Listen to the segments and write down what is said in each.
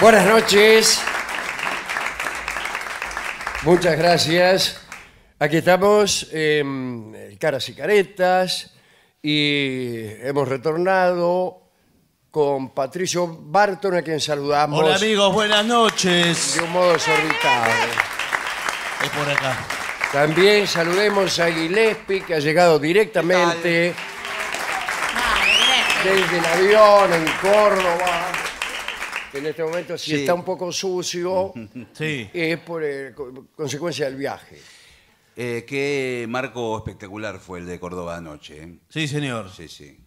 Buenas noches. Muchas gracias. Aquí estamos, en em, caras y caretas, y hemos retornado con Patricio Barton, a quien saludamos. Hola amigos, buenas noches. De un modo sorbitado. Es por acá. También saludemos a Gillespie, que ha llegado directamente desde el avión en Córdoba en este momento, si está un poco sucio, es por eh, consecuencia del viaje. Eh, qué marco espectacular fue el de Córdoba anoche. ¿eh? Sí, señor. Sí, sí.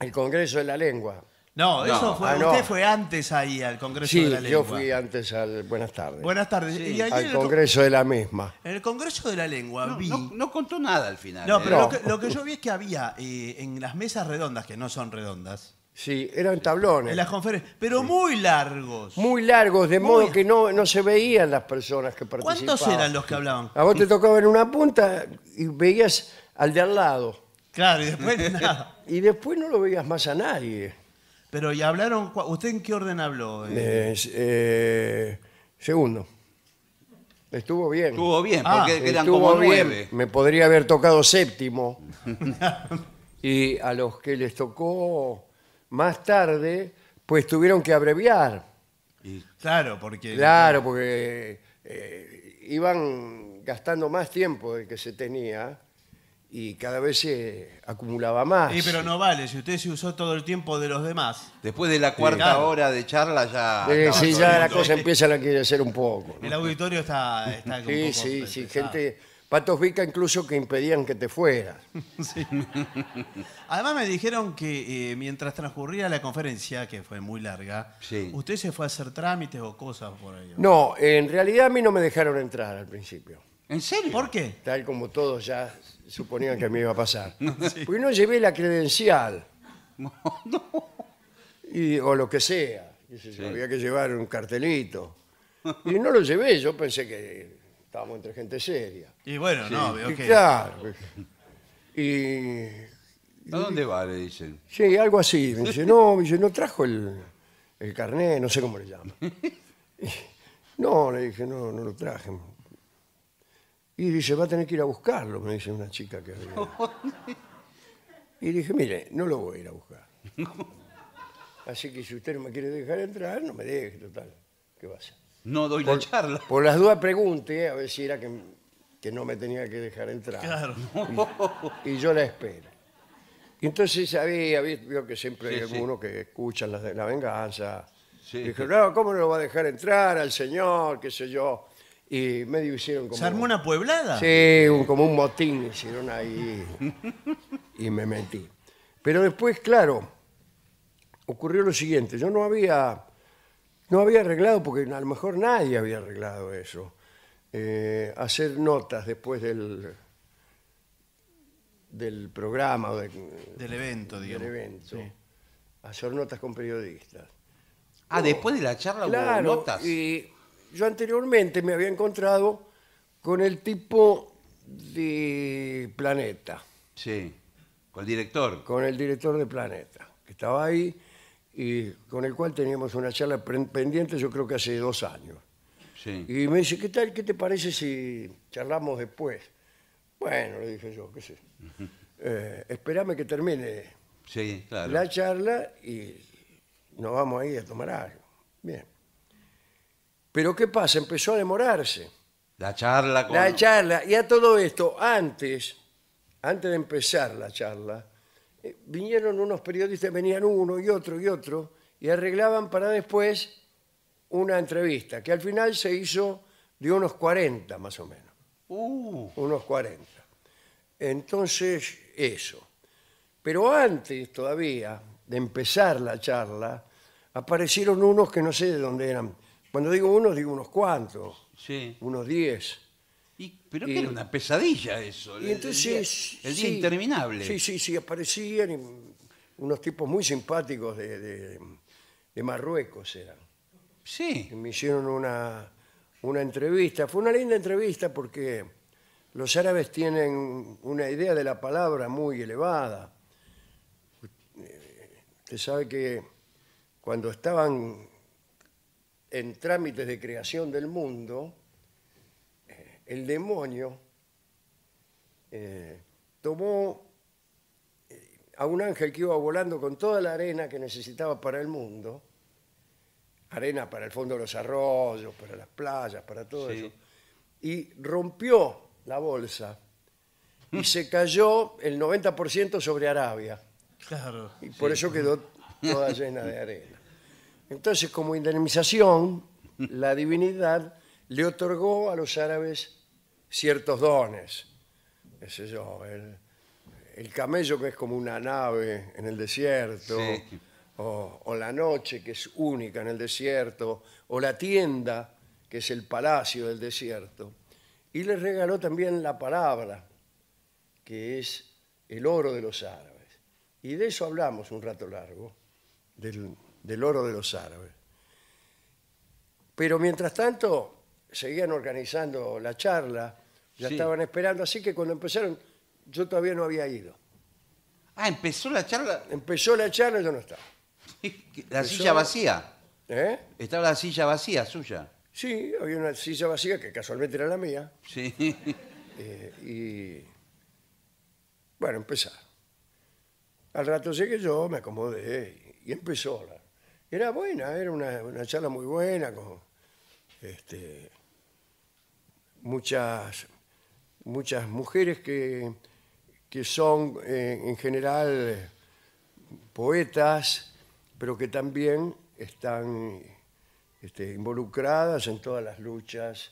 El Congreso de la Lengua. No, eso fue. Ah, usted fue antes ahí al Congreso de la Lengua. Sí, yo fui antes al... Buenas tardes. Buenas tardes. al Congreso de la misma. en el Congreso de la Lengua vi. no- contó nada al final. No, pero Lo, que, yo vi es que había en las mesas redondas, que no son redondas, Sí, eran tablones. En las conferencias. Pero muy largos. Muy largos, de modo que no, no se veían las personas que participaban. ¿Cuántos eran los que hablaban? A vos te tocaba en una punta y veías al de al lado. Claro, y después nada. Y después no lo veías más a nadie. Pero ¿y hablaron? ¿Usted en qué orden habló? Eh, eh, eh, segundo. Estuvo bien. Estuvo bien, ah, porque eran como nueve. Me podría haber tocado séptimo. y a los que les tocó más tarde, pues tuvieron que abreviar. claro, porque... Claro, porque eh, iban gastando más tiempo del que se tenía y cada vez se acumulaba más. Sí, pero no vale, si usted se usó todo el tiempo de los demás. Después de la cuarta hora de charla ya... sí, ya la cosa empieza a hacer un poco. El auditorio está... está sí, sí, sí, gente Patos Vica incluso que impedían que te fueras. Además me dijeron que eh, mientras transcurría la conferencia, que fue muy larga, usted se fue a hacer trámites o cosas por ahí. No, en realidad a mí no me dejaron entrar al principio. ¿En serio? ¿Por qué? Tal como todos ya suponían que me iba a pasar. Porque no llevé la credencial. Y- o lo que sea. Había que llevar un cartelito. Y no lo llevé, yo pensé que estábamos entre gente seria. Y bueno, no, veo que... claro. Pues. ¿A dónde va? Le dicen. sí, algo así. Me dice, no, me dice, no trajo el, el carnet, no sé cómo le llama. no, le dije, no, no lo traje. Y dice, va a tener que ir a buscarlo, me dice una chica que había. Y dije, mire, no lo voy a ir a buscar. Así que si usted no me quiere dejar entrar, no me deje, total. ¿Qué va a hacer? no doy la charla. Por las dudas pregunté, a ver si era que, no me tenía que dejar entrar. Claro. Y, y yo la espero. entonces había, vio que siempre hay que escucha la venganza. Sí. dije, no, ¿cómo no lo va a dejar entrar al señor? ¿Qué sé yo? Y medio hicieron como... ¿Se armó una pueblada? Sí, como un motín hicieron ahí. y me metí. Pero después, claro, ocurrió lo siguiente. Yo no había no había arreglado, porque a lo mejor nadie había arreglado eso, eh, hacer notas después del, del programa del evento, digamos. Del evento. Hacer notas con periodistas. Ah, después de la charla hubo notas. Y yo anteriormente me había encontrado con el tipo de Planeta. Sí, con el director. Con el director de Planeta, que estaba ahí y con el cual teníamos una charla pendiente yo creo que hace dos años. Y me dice, ¿qué tal? ¿Qué te parece si charlamos después? Bueno, le dije yo, qué sé. Eh, que termine la charla y nos vamos ahí a tomar algo. Bien. Pero ¿qué pasa? Empezó a demorarse. La charla con... La charla. Y a todo esto, antes, antes de empezar la charla, eh, vinieron unos periodistas, venían uno y otro y otro, y arreglaban para después una entrevista, que al final se hizo de unos 40 más o menos. Uh. Unos 40. Entonces, eso. Pero antes todavía de empezar la charla, aparecieron unos que no sé de dónde eran. Cuando digo unos, digo unos cuantos. Sí. Unos 10 pero que eh, era una pesadilla eso. el- entonces... día- interminable. Sí, sí, sí, aparecían unos tipos muy simpáticos de, Marruecos eran. Sí, me hicieron una, una entrevista. Fue una linda entrevista porque los árabes tienen una idea de la palabra muy elevada. Eh, usted sabe que cuando estaban en trámites de creación del mundo, el demonio eh, tomó eh, a un ángel que iba volando con toda la arena que necesitaba para el mundo, arena para el fondo de los arroyos, para las playas, para todo eso, y rompió la bolsa y se cayó el 90% sobre Arabia. Claro. Y por eso quedó toda llena de arena. Entonces, como indemnización, la divinidad le otorgó a los árabes ciertos dones. ¿Qué sé yo, el, camello que es como una nave en el desierto, o, la noche que es única en el desierto, o la tienda que es el palacio del desierto. Y le regaló también la palabra, que es el oro de los árabes. Y de eso hablamos un rato largo, del, del oro de los árabes. Pero mientras tanto, seguían organizando la charla, ya estaban esperando, así que cuando empezaron, yo todavía no había ido. Ah, empezó la charla. Empezó la charla, y yo no estaba. La silla vacía. ¿Eh? Estaba la silla vacía suya. Sí, había una silla vacía que casualmente era la mía. Sí. Eh, y bueno, empezar. Al rato llegué yo, me acomodé y empezó. la- Era buena, era una, charla muy buena con este, muchas, muchas mujeres que, que son eh, en general poetas, pero que también están este, involucradas en todas las luchas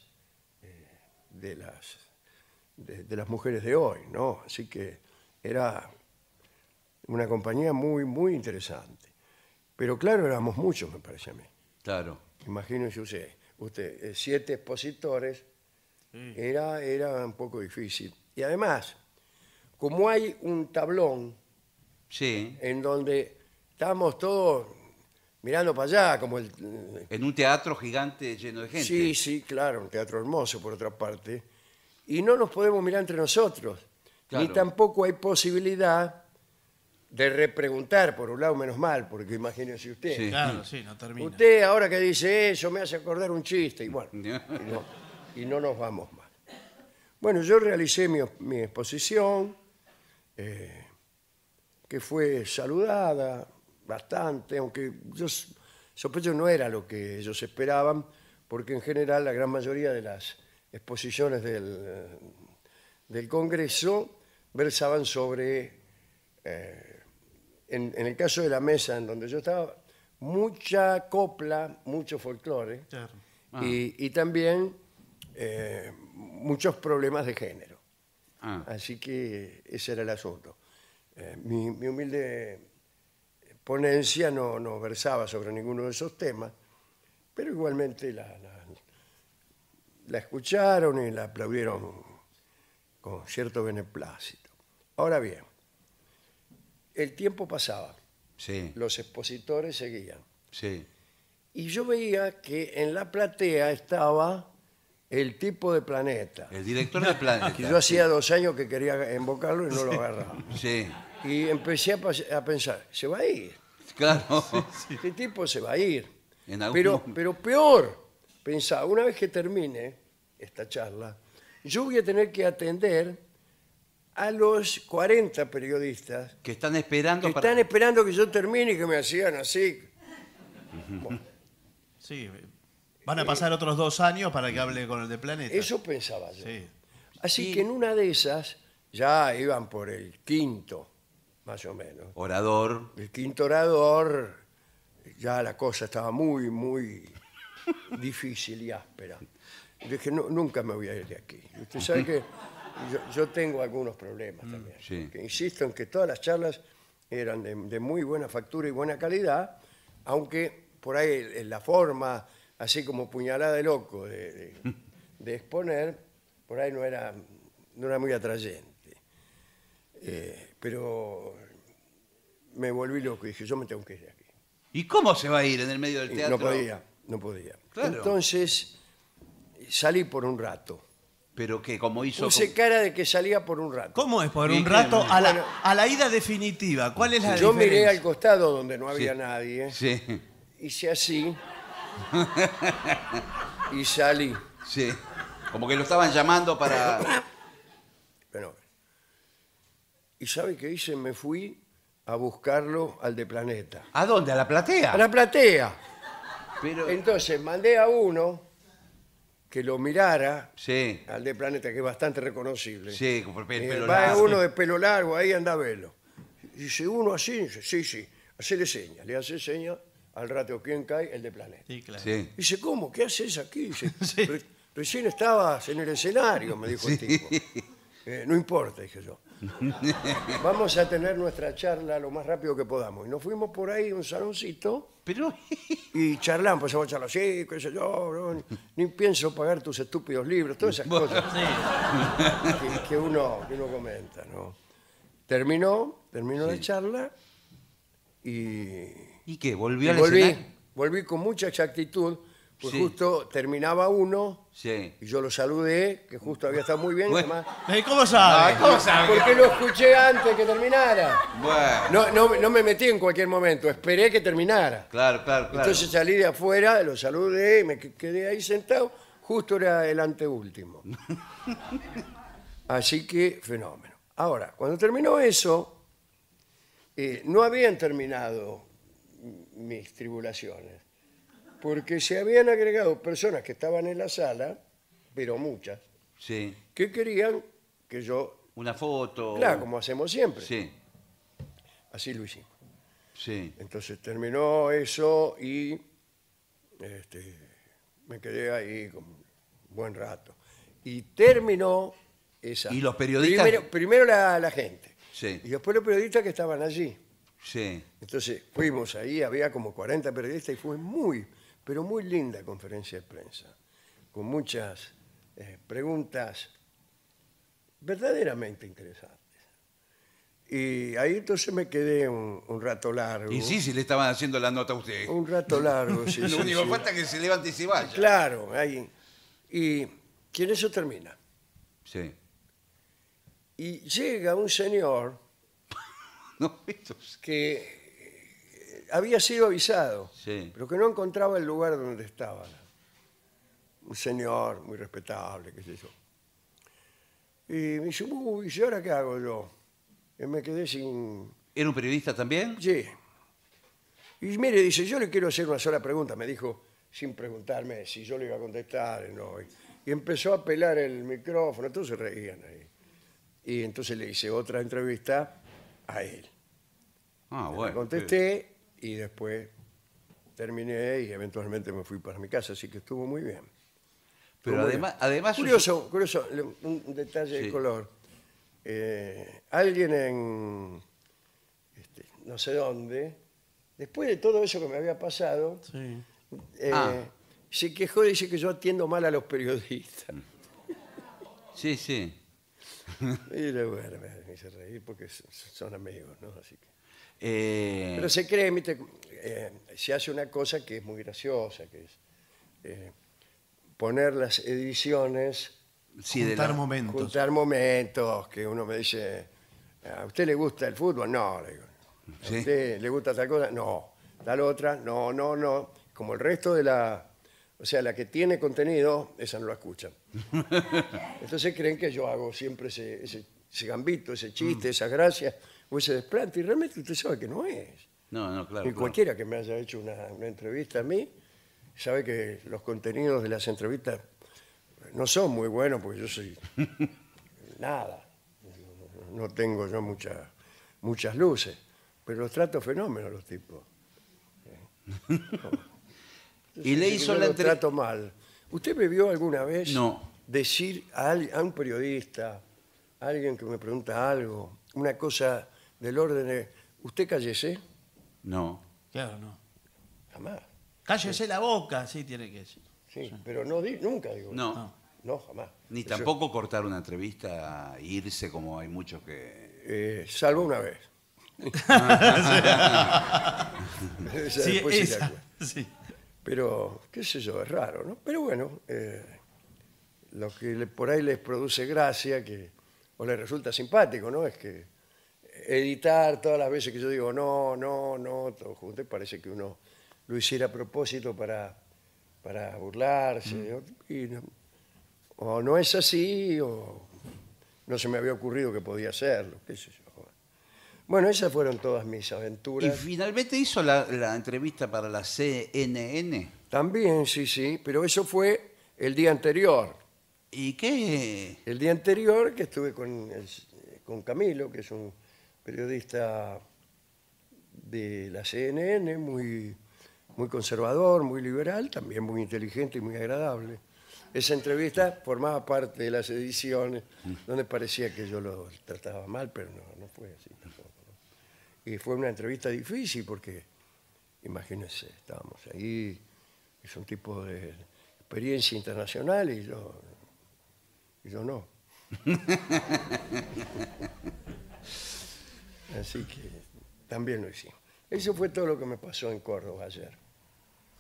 eh, de, las, de, las mujeres de hoy, ¿no? Así que era una compañía muy, muy interesante. Pero claro, éramos muchos, me parece a mí. Claro. Imagínense usted, usted eh, siete expositores Mm. Era, era un poco difícil. Y además, como hay un tablón Sí. en donde estamos todos mirando para allá, como el... En un teatro gigante lleno de gente. Sí, sí, claro, un teatro hermoso por otra parte. Y no nos podemos mirar entre nosotros. Ni tampoco hay posibilidad de repreguntar, por un lado menos mal, porque imagínense usted. Claro, sí, no termina. Usted ahora que dice eso eh, me hace acordar un chiste, igual. Bueno, y no nos vamos más. Bueno, yo realicé mi, mi exposición, eh, que fue saludada bastante, aunque yo sospecho no era lo que ellos esperaban, porque en general la gran mayoría de las exposiciones del, del Congreso versaban sobre, eh, en, el caso de la mesa en donde yo estaba, mucha copla, mucho folclore, y, ah. y también eh, muchos problemas de género. Ah. Así que ese era el asunto. Eh, mi, humilde ponencia no, no, versaba sobre ninguno de esos temas, pero igualmente la, la, escucharon y la aplaudieron con cierto beneplácito. Ahora bien, el tiempo pasaba. Los expositores seguían. Y yo veía que en la platea estaba el tipo de planeta. El director de planeta. Que yo hacía dos años que quería invocarlo y no lo agarraba. Sí, Y empecé a, pensar, se va a ir, claro. este tipo se va a ir. Pero, pero peor, pensaba, una vez que termine esta charla, yo voy a tener que atender a los 40 periodistas Que están esperando que están esperando que yo termine y que me hacían así. Sí, Van a eh, pasar otros dos años para que hable con el de Planeta. Eso pensaba yo. Así que en una de esas ya iban por el quinto, más o menos. Orador. El quinto orador, ya la cosa estaba muy, muy difícil y áspera. Yo dije, nunca me voy a ir de aquí. Usted sabe que yo, tengo algunos problemas mm, también. insisto en que todas las charlas eran de, muy buena factura y buena calidad, aunque por ahí en la forma así como puñalada de loco de, exponer, por ahí no era, no muy atrayente. Eh, pero me volví loco y dije, yo me tengo que ir de aquí. ¿Y cómo se va a ir en el medio del teatro? no podía, no podía. Entonces salí por un rato. ¿Pero que como hizo? Puse cara de que salía por un rato. ¿Cómo es? Por un rato a la, ida definitiva. ¿Cuál es la Yo miré al costado donde no había nadie. Sí. hice así y salí. Sí. Como que lo estaban llamando para. Bueno. ¿Y sabe qué hice? Me fui a buscarlo al de Planeta. ¿A dónde? ¿A la platea? A la platea. Pero... Entonces mandé a uno que lo mirara Sí, al de Planeta, que es bastante reconocible. sí, con eh, va uno de pelo largo, ahí anda a verlo. dice uno así, sí, sí, le seña, Le hace señas al rato, ¿quién cae? El de Planeta. Sí, claro. Dice, ¿cómo? ¿Qué haces aquí? recién estabas en el escenario, me dijo el tipo. Eh, no importa, dije yo. Vamos a tener nuestra charla lo más rápido que podamos. Y nos fuimos por ahí a un saloncito Pero, y charlamos, vamos pues, a charlar, sí, qué yo, ni, pienso pagar tus estúpidos libros, todas esas cosas que, uno, que uno comenta, ¿no? Terminó, terminó la charla y ¿Y qué? ¿Volvió al volví, escenario? volví con mucha exactitud, pues justo terminaba uno Sí. y yo lo saludé, que justo había estado muy bien. además- ¿Cómo sabe? Ah, ¿Cómo porque lo escuché antes que terminara. Bueno, No, no, me metí en cualquier momento, esperé que terminara. claro, claro, claro. Entonces salí de afuera, lo saludé y me quedé ahí sentado. Justo era el anteúltimo. Así que, fenómeno. Ahora, cuando terminó eso, eh, no habían terminado mis tribulaciones, porque se habían agregado personas que estaban en la sala, pero muchas, que querían que yo, Una foto. claro, como hacemos siempre, Sí, así lo hicimos. sí. Entonces terminó eso y este, me quedé ahí como un buen rato. Y terminó esa. Y los periodistas- Primero, primero la, la gente. Sí. Y después los periodistas que estaban allí. Entonces fuimos ahí, había como 40 periodistas y fue muy, pero muy linda conferencia de prensa, con muchas eh, preguntas verdaderamente interesantes. Y ahí entonces me quedé un, rato largo. Y sí, sí, le estaban haciendo la nota a usted. Un rato largo, sí. Lo único falta es que se levante y se vaya. Claro, ahí. Y, y eso termina. Sí. Y llega un señor que eh, había sido avisado, pero que no encontraba el lugar donde estaba. Un señor muy respetable, qué sé yo. Y me dice, uy, ¿y ahora qué hago yo? Y me quedé sin... ¿Era un periodista también? Sí. Y mire, dice, yo le quiero hacer una sola pregunta, me dijo, sin preguntarme si yo le iba a contestar, eh, no. Y empezó a pelar el micrófono, todos se reían ahí. Y entonces le hice otra entrevista a él. Ah, contesté y después terminé y eventualmente me fui para mi casa, así que estuvo muy bien. Pero además, además... Curioso, curioso, un detalle de color. Eh, alguien en este, no sé dónde, después de todo eso que me había pasado, eh, ah. se quejó y dice que yo atiendo mal a los periodistas. Mm. Sí, sí. Y le voy me hice reír porque son amigos, ¿no? Así que. Eh, Pero se cree, eh, se hace una cosa que es muy graciosa, que es eh, poner las ediciones, sí, Juntar momentos. juntar momentos, que uno me dice, ¿a usted le gusta el fútbol? No, le digo. ¿A usted le gusta tal cosa? No. Tal otra? No, no, no. Como el resto de la... O sea, la que tiene contenido, esa no la escucha, Entonces creen que yo hago siempre ese gambito, ese chiste, esas gracias, o ese desplante, y realmente usted sabe que no es. No, no, claro. Y cualquiera que me haya hecho una, entrevista a mí sabe que los contenidos de las entrevistas no son muy buenos porque yo soy nada. No tengo yo muchas muchas luces, pero los trato fenómenos los tipos. y le hizo la los trato mal. ¿Usted me vio alguna vez decir a, a un periodista, a alguien que me pregunta algo, una cosa del orden de, ¿usted callese? No. Claro, no. Jamás. Cállese la boca, sí tiene que decir. Sí, pero no nunca digo. No. No. jamás. Ni tampoco cortar una entrevista e irse como hay muchos que... Eh, salvo una vez. Pero, qué sé yo, es raro, ¿no? Pero bueno, eh, lo que por ahí les produce gracia que, o les resulta simpático, ¿no? Es que editar todas las veces que yo digo no, no, no, todo junto, parece que uno lo hiciera a propósito para, para burlarse, o no es así, o no se me había ocurrido que podía hacerlo, Bueno, esas fueron todas mis aventuras. ¿Y finalmente hizo la, entrevista para la CNN? También, sí, sí, pero eso fue el día anterior. ¿Y qué? El día anterior que estuve con, con Camilo, que es un periodista de la CNN, muy, muy conservador, muy liberal, también muy inteligente y muy agradable. Esa entrevista formaba parte de las ediciones, donde parecía que yo lo trataba mal, pero no, fue así tampoco. Y fue una entrevista difícil porque, imagínense, estábamos ahí, es un tipo de experiencia internacional y yo, y yo no. Así que también lo hicimos. Eso fue todo lo que me pasó en Córdoba ayer.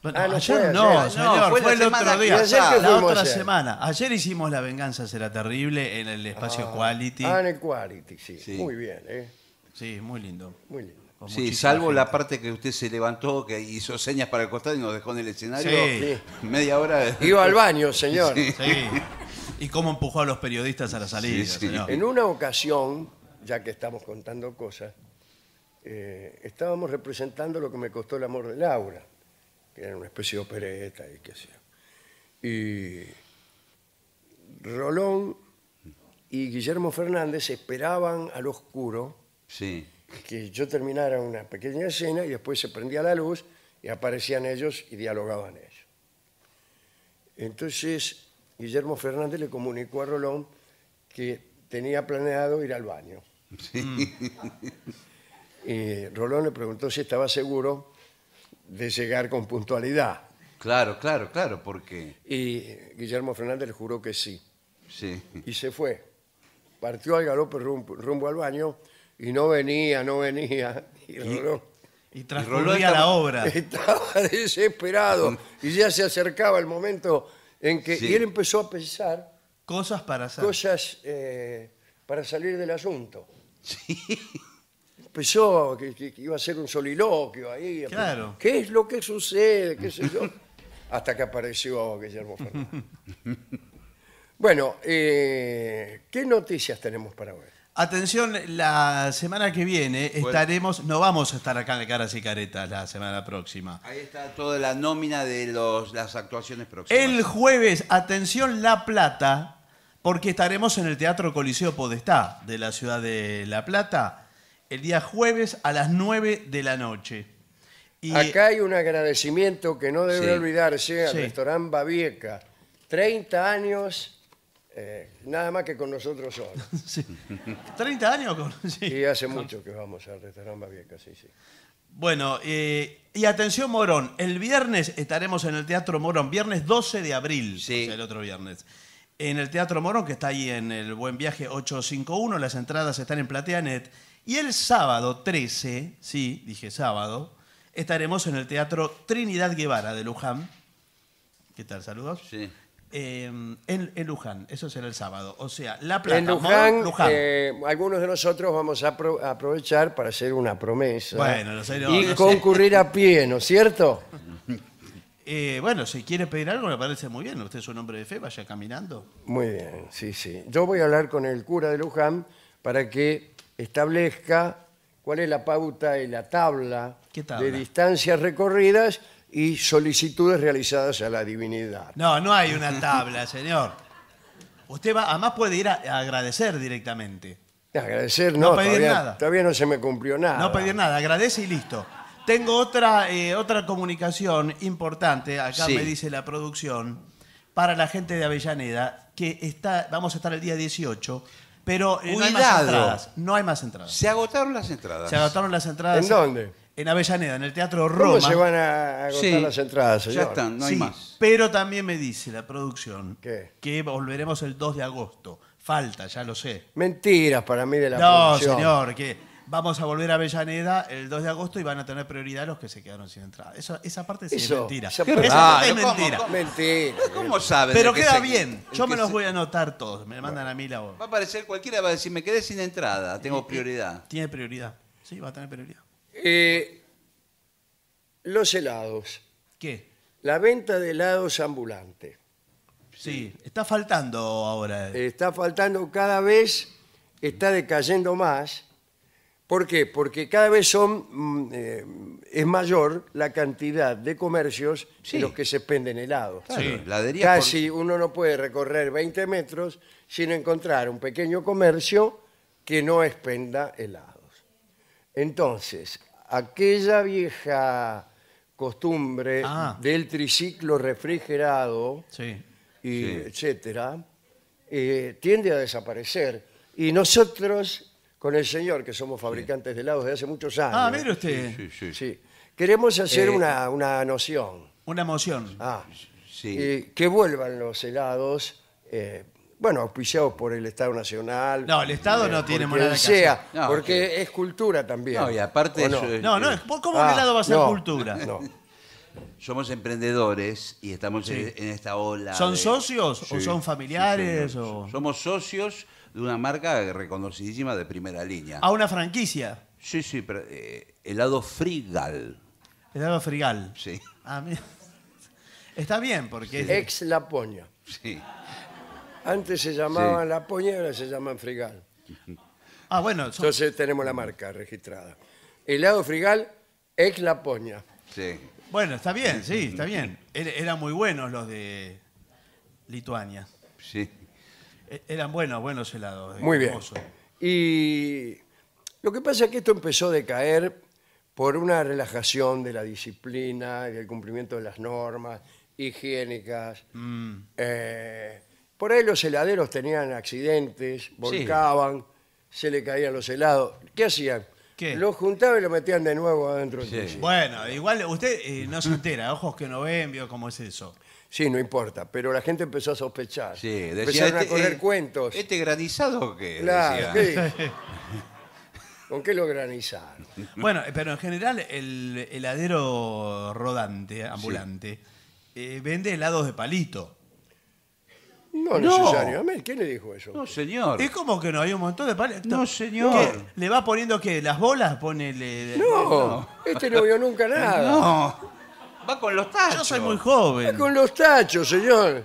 Ah, no, ayer no, señor, fue, el otro día. ayer la otra semana. Ayer hicimos La Venganza Será Terrible en el espacio ah, Quality. Ah, en el Quality, sí. Muy bien, ¿eh? Sí, muy lindo. Muy lindo. Sí, salvo la parte que usted se levantó, que hizo señas para el costado y nos dejó en el escenario. Sí. Media hora. Iba al baño, señor. Sí. Y cómo empujó a los periodistas a la salida, señor. En una ocasión ya que estamos contando cosas, eh, estábamos representando lo que me costó el amor de Laura, que era una especie de opereta y qué sé Y Rolón y Guillermo Fernández esperaban al oscuro que yo terminara una pequeña escena y después se prendía la luz y aparecían ellos y dialogaban ellos. Entonces Guillermo Fernández le comunicó a Rolón que tenía planeado ir al baño. Mm. Y Rolón le preguntó si estaba seguro de llegar con puntualidad. Claro, claro, claro, porque... Y Guillermo Fernández le juró que sí. Sí. Y se fue. Partió al galope rumbo, al baño y no venía, no venía. Y Rolón... Y transcurría estaba, la obra. Estaba desesperado y ya se acercaba el momento en que... Y él empezó a pensar... Cosas para hacer. Eh, para salir del asunto. Sí. Empezó pues que, iba a ser un soliloquio ahí. Claro. ¿Qué es lo que sucede? ¿Qué sé yo? Hasta que apareció Guillermo Fernández. bueno, eh, ¿qué noticias tenemos para hoy? Atención, la semana que viene estaremos, no vamos a estar acá de caras y caretas la semana próxima. Ahí está toda la nómina de los, las actuaciones próximas. El jueves, atención La Plata, porque estaremos en el Teatro Coliseo Podestá de la ciudad de La Plata el día jueves a las 9 de la noche. Y Acá hay un agradecimiento que no debe olvidarse al restaurante Babieca. 30 años, eh, nada más que con nosotros solos. 30 años con... Sí, hace mucho que vamos al restaurante Babieca, sí, sí. Bueno, eh, y atención Morón, el viernes estaremos en el Teatro Morón, viernes 12 de abril, el otro viernes en el Teatro Morón, que está ahí en el Buen Viaje 851. Las entradas están en Plateanet. Y el sábado 13, sí, dije sábado, estaremos en el Teatro Trinidad Guevara de Luján. ¿Qué tal? ¿Saludos? Sí. Em, en, Luján, eso será el sábado. O sea, La Plata, Luján, eh, algunos de nosotros vamos a, aprovechar para hacer una promesa bueno, no sé, y concurrir a pie, ¿no es cierto? Eh, bueno, si quiere pedir algo, me parece muy bien. Usted es un hombre de fe, vaya caminando. Muy bien, sí, sí. Yo voy a hablar con el cura de Luján para que establezca cuál es la pauta y la tabla, de distancias recorridas y solicitudes realizadas a la divinidad. No, no hay una tabla, señor. Usted va, además puede ir a, agradecer directamente. Agradecer, no, no pedir nada. Todavía no se me cumplió nada. No pedir nada, agradece y listo. Tengo otra, eh, otra comunicación importante, acá me dice la producción, para la gente de Avellaneda, que está, vamos a estar el día 18, pero eh, no hay más entradas. No hay más entradas. Se agotaron las entradas. Se agotaron las entradas. ¿En dónde? En Avellaneda, en el Teatro Roma. ¿Cómo se van a agotar las entradas, señor? Ya están, no hay más. Pero también me dice la producción que volveremos el 2 de agosto. Falta, ya lo sé. Mentiras para mí de la No, señor, que vamos a volver a Avellaneda el 2 de agosto y van a tener prioridad los que se quedaron sin entrada. esa parte sí es mentira. Esa parte ah, es mentira. ¿cómo? Mentira. Pero queda bien. Yo me los voy a anotar todos. Me mandan a mí la Va a aparecer cualquiera, va a decir, me quedé sin entrada, tengo prioridad. Tiene prioridad. Sí, va a tener prioridad. Eh, los helados. ¿Qué? La venta de helados ambulante. Sí, está faltando ahora. Está faltando cada vez, está decayendo más ¿Por qué? Porque cada vez mm, eh, es mayor la cantidad de comercios en los que se expenden helados. Sí, Casi uno no puede recorrer 20 metros sin encontrar un pequeño comercio que no expenda helados. Entonces, aquella vieja costumbre ah. del triciclo refrigerado Sí. etcétera eh, tiende a desaparecer y nosotros con el señor, que somos fabricantes de helados de hace muchos ah, años. Ah, mire usted. Sí, sí. Queremos hacer eh, una, una noción. Una moción. Ah, Sí. que vuelvan los helados, eh, bueno, auspiciados por el Estado Nacional. No, el Estado eh, no tiene moneda de sea, porque es cultura también. No, y aparte no? No, ¿cómo un ah, helado va a ser cultura? no. Somos emprendedores y estamos en esta ola. ¿Son socios o son familiares? Somos socios de una marca reconocidísima de primera línea. A una franquicia. Sí, sí, pero eh, helado Frigal. Helado Frigal. Sí. Ah, está bien, porque... Ex Laponia. Sí. Antes se llamaba lapoña Laponia ahora se llaman Frigal. Ah, bueno, Entonces tenemos la marca registrada. Helado Frigal, ex Laponia. Sí. bueno, está bien, sí, está bien. Er-, eran muy buenos los de Lituania. Sí. Eh, eran buenos, buenos helados. Eh, Muy bien. Y lo que pasa es que esto empezó a decaer por una relajación de la disciplina, del cumplimiento de las normas higiénicas. Mm. Eh, por ahí los heladeros tenían accidentes, volcaban, se le caían los helados. ¿Qué hacían? ¿Qué? Los juntaban y lo metían de nuevo adentro. bueno, igual usted no se entera, ojos que no ven, vio cómo es eso. Sí, no importa, pero la gente empezó a sospechar. Sí, Empezaron a este, correr eh, cuentos. ¿Este granizado o qué? Claro, ¿Con qué lo granizaron? Bueno, pero en general el heladero rodante, ambulante, eh, vende helados de palito. No, No. necesariamente. ¿Quién le dijo eso? No, señor. Es como que no hay un montón de palitos. No, señor. ¿Le va poniendo qué? ¿Las bolas? ponele. No, este no vio nunca nada. No. Va con los tachos. Yo soy muy joven. Con los tachos, señor.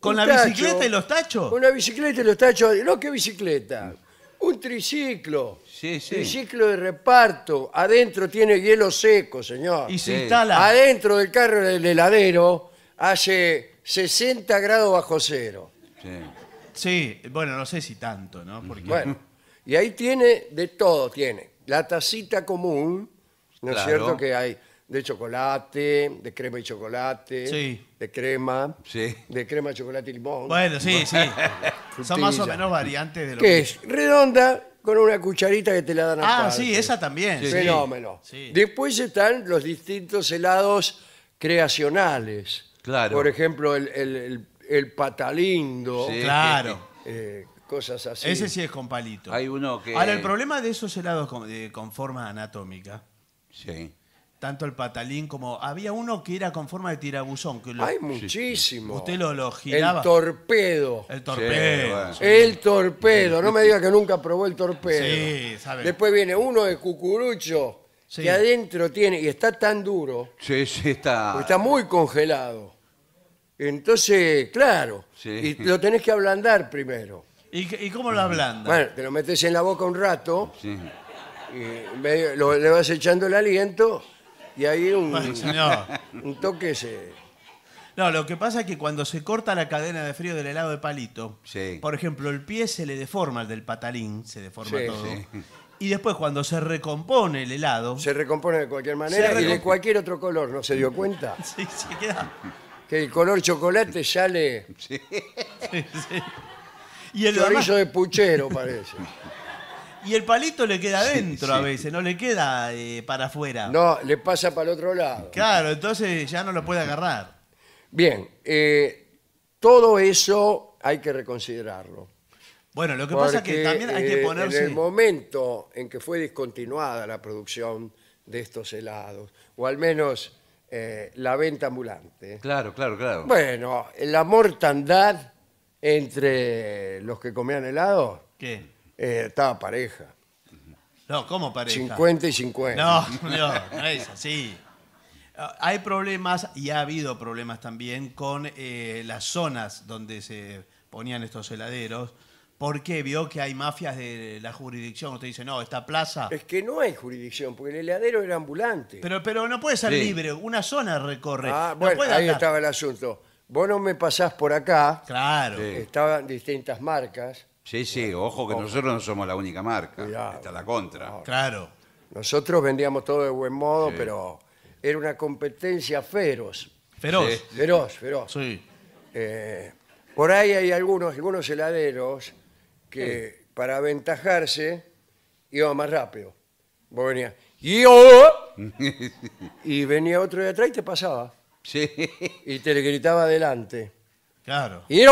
¿Con la bicicleta y los tachos? Con la bicicleta y los tachos. No, ¿qué bicicleta? Un triciclo. Sí, sí. Triciclo de reparto. Adentro tiene hielo seco, señor. Y se instala. Adentro del carro del heladero hace 60 grados bajo cero. Sí. Sí, bueno, no sé si tanto, ¿no? Porque Bueno, y ahí tiene de todo, tiene la tacita común, ¿no es cierto? Que hay de chocolate, de crema y chocolate, de crema, Sí. de crema, chocolate y limón. Bueno, sí, sí. Son más o menos variantes de lo que es redonda con una cucharita que te la dan Ah, sí, esa también. Fenómeno. Después están los distintos helados creacionales. Claro. Por ejemplo, el, el- el- patalindo, eh, Claro. Eh, cosas así. Ese sí es con palito. Hay uno que- Ahora, el problema de esos helados con forma anatómica Sí tanto el patalín como. Había uno que era con forma de tirabuzón. Que Hay muchísimo. Usted lo, giraba. El torpedo. El torpedo. El torpedo. No me diga que nunca probó el torpedo. Sí, sabe. Después viene uno de cucurucho que adentro tiene, y está tan duro, Sí, sí, está. está muy congelado. Entonces, claro, Sí. y lo tenés que ablandar primero. ¿Y, cómo lo ablandas? Bueno, te lo metes en la boca un rato, Sí. y le vas echando el aliento y ahí un, toque se... No, lo que pasa es que cuando se corta la cadena de frío del helado de palito, por ejemplo, el pie se le deforma el del patalín, se deforma todo. Y después cuando se recompone el helado, se recompone de cualquier manera y de cualquier otro color, ¿no se dio cuenta? sí, se queda. Que el color chocolate sale Sí. Y el chorizo de puchero, parece. Y el palito le queda adentro a veces, no le queda eh, para afuera. No, le pasa para el otro lado. Claro, entonces ya no lo puede agarrar. Bien, eh, todo eso hay que reconsiderarlo. Bueno, lo que pasa es que también hay que eh, ponerse... En el momento en que fue discontinuada la producción de estos helados, o al menos la venta ambulante. Claro, claro, claro. Bueno, la mortandad entre los que comían helado... ¿Qué? Eh, estaba pareja. No, ¿cómo pareja? 50 y 50. No, no, es así. Hay problemas y ha habido problemas también con eh, las zonas donde se ponían estos heladeros. Porque vio que hay mafias de la jurisdicción? Usted dice, no, esta plaza. Es que no hay jurisdicción, porque el heladero era ambulante. Pero, pero no puede ser libre, una zona recorre. Ah, bueno, ahí estaba el asunto. Vos no me pasás por acá. Claro. Estaban distintas marcas. Sí, sí, ojo que nosotros no somos la única marca. Está la contra. Claro. Nosotros vendíamos todo de buen modo, pero era una competencia feroz. Feroz. Feroz, feroz. Sí. Eh, por ahí hay algunos, algunos heladeros que para aventajarse iban más rápido. Vos venías, "Yo", y venía otro de atrás y te pasaba. Sí. Y te le gritaba adelante. Claro. ¿eh?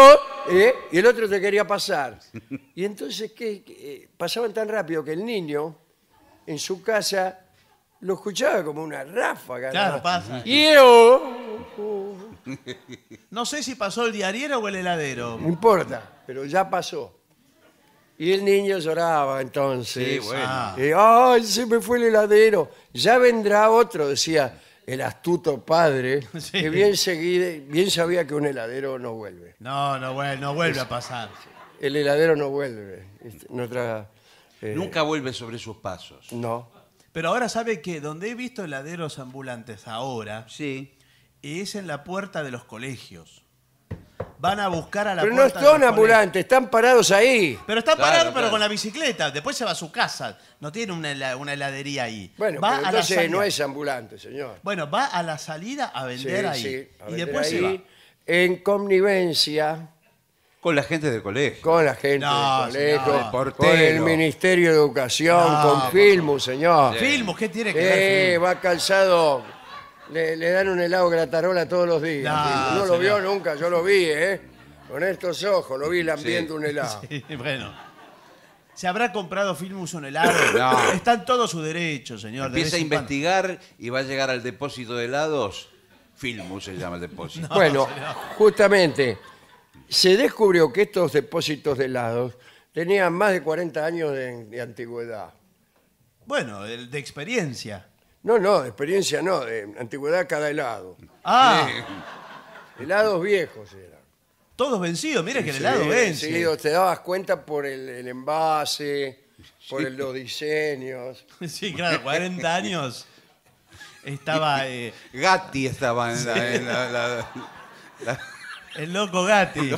Y, el otro te quería pasar. Y entonces ¿qué, eh, pasaban tan rápido que el niño en su casa lo escuchaba como una ráfaga. Claro, pasa. Y yo, No sé si pasó el diariero o el heladero. No importa, pero ya pasó. Y el niño lloraba entonces. Sí, bueno. Y, Ay, se me fue el heladero. Ya vendrá otro, decía el astuto padre, que bien, bien sabía que un heladero no vuelve. No, no, no vuelve a pasar. El heladero no vuelve. Este, eh, Nunca vuelve sobre sus pasos. No. Pero ahora sabe que donde he visto heladeros ambulantes ahora Sí. es en la puerta de los colegios van a buscar a la Pero no son ambulantes, están parados ahí. Pero están parados, pero con la bicicleta. Después se va a su casa. No tiene una, heladería ahí. Bueno, entonces no es ambulante, señor. Bueno, va a la salida a vender ahí. y después En connivencia Con la gente del colegio. con la gente del colegio, con el Ministerio de Educación, con Filmus, señor. Filmus, ¿qué tiene que eh, ver? Eh, va calzado le, dan un helado gratarola todos los días. No, lo vio nunca, yo lo vi, ¿eh? Con estos ojos, lo vi lambiendo un helado. Sí, bueno. ¿Se habrá comprado Filmus un helado? No. en todo su derecho, señor. Empieza a investigar y va a llegar al depósito de helados. Filmus se llama el depósito. Bueno, justamente, se descubrió que estos depósitos de helados tenían más de 40 años de, antigüedad. Bueno, de experiencia. No, no, de experiencia no, de antigüedad cada helado. Ah, Helados viejos eran. todos vencidos. Mira que el helado vencido. vence. sí, te dabas cuenta por el, envase, por los diseños. Sí, claro, 40 años estaba eh, Gatti estaba en la... el loco Gatti,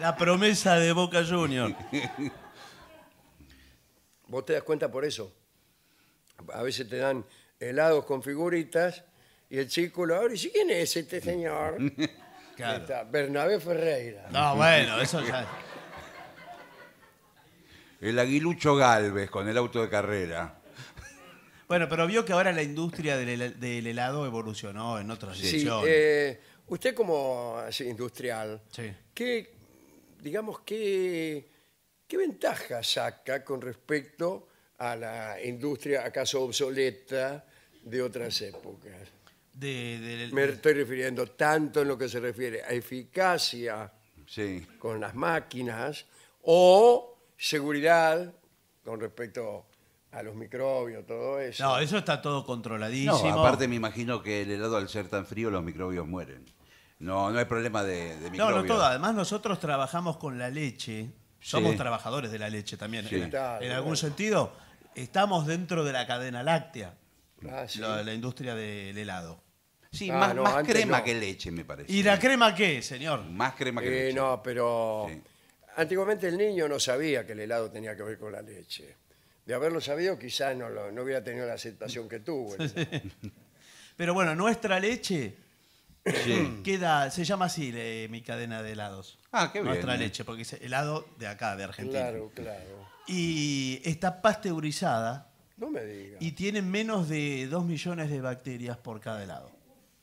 la promesa de Boca Junior. Vos te das cuenta por eso a veces te dan helados con figuritas, y el chico ¿ahora y dice, ¿quién es este señor? Bernabé Ferreira. No, bueno, eso ya... El aguilucho Galvez con el auto de carrera. Bueno, pero vio que ahora la industria del, helado evolucionó en otras sí, direcciones. Eh, usted como industrial, ¿qué, digamos, qué, qué ventaja saca con respecto a la industria acaso obsoleta de otras épocas. Me estoy refiriendo tanto en lo que se refiere a eficacia con las máquinas o seguridad con respecto a los microbios, todo eso. No, eso está todo controladísimo. No, aparte me imagino que el helado al ser tan frío los microbios mueren. No, no hay problema de, microbios. No, no todo. Además nosotros trabajamos con la leche. Somos trabajadores de la leche también. en, algún sentido estamos dentro de la cadena láctea, ah, la, industria del helado. Sí, ah, más, crema que leche, me parece. ¿Y la crema qué, señor? Más crema que eh, leche. No, pero antiguamente el niño no sabía que el helado tenía que ver con la leche. De haberlo sabido, quizás no, no hubiera tenido la aceptación que tuvo. pero bueno, nuestra leche Queda, se llama así eh, mi cadena de helados. Ah, qué bien. Nuestra eh. leche, porque es helado de acá, de Argentina. Claro, claro y está pasteurizada. No me Y tiene menos de dos millones de bacterias por cada lado.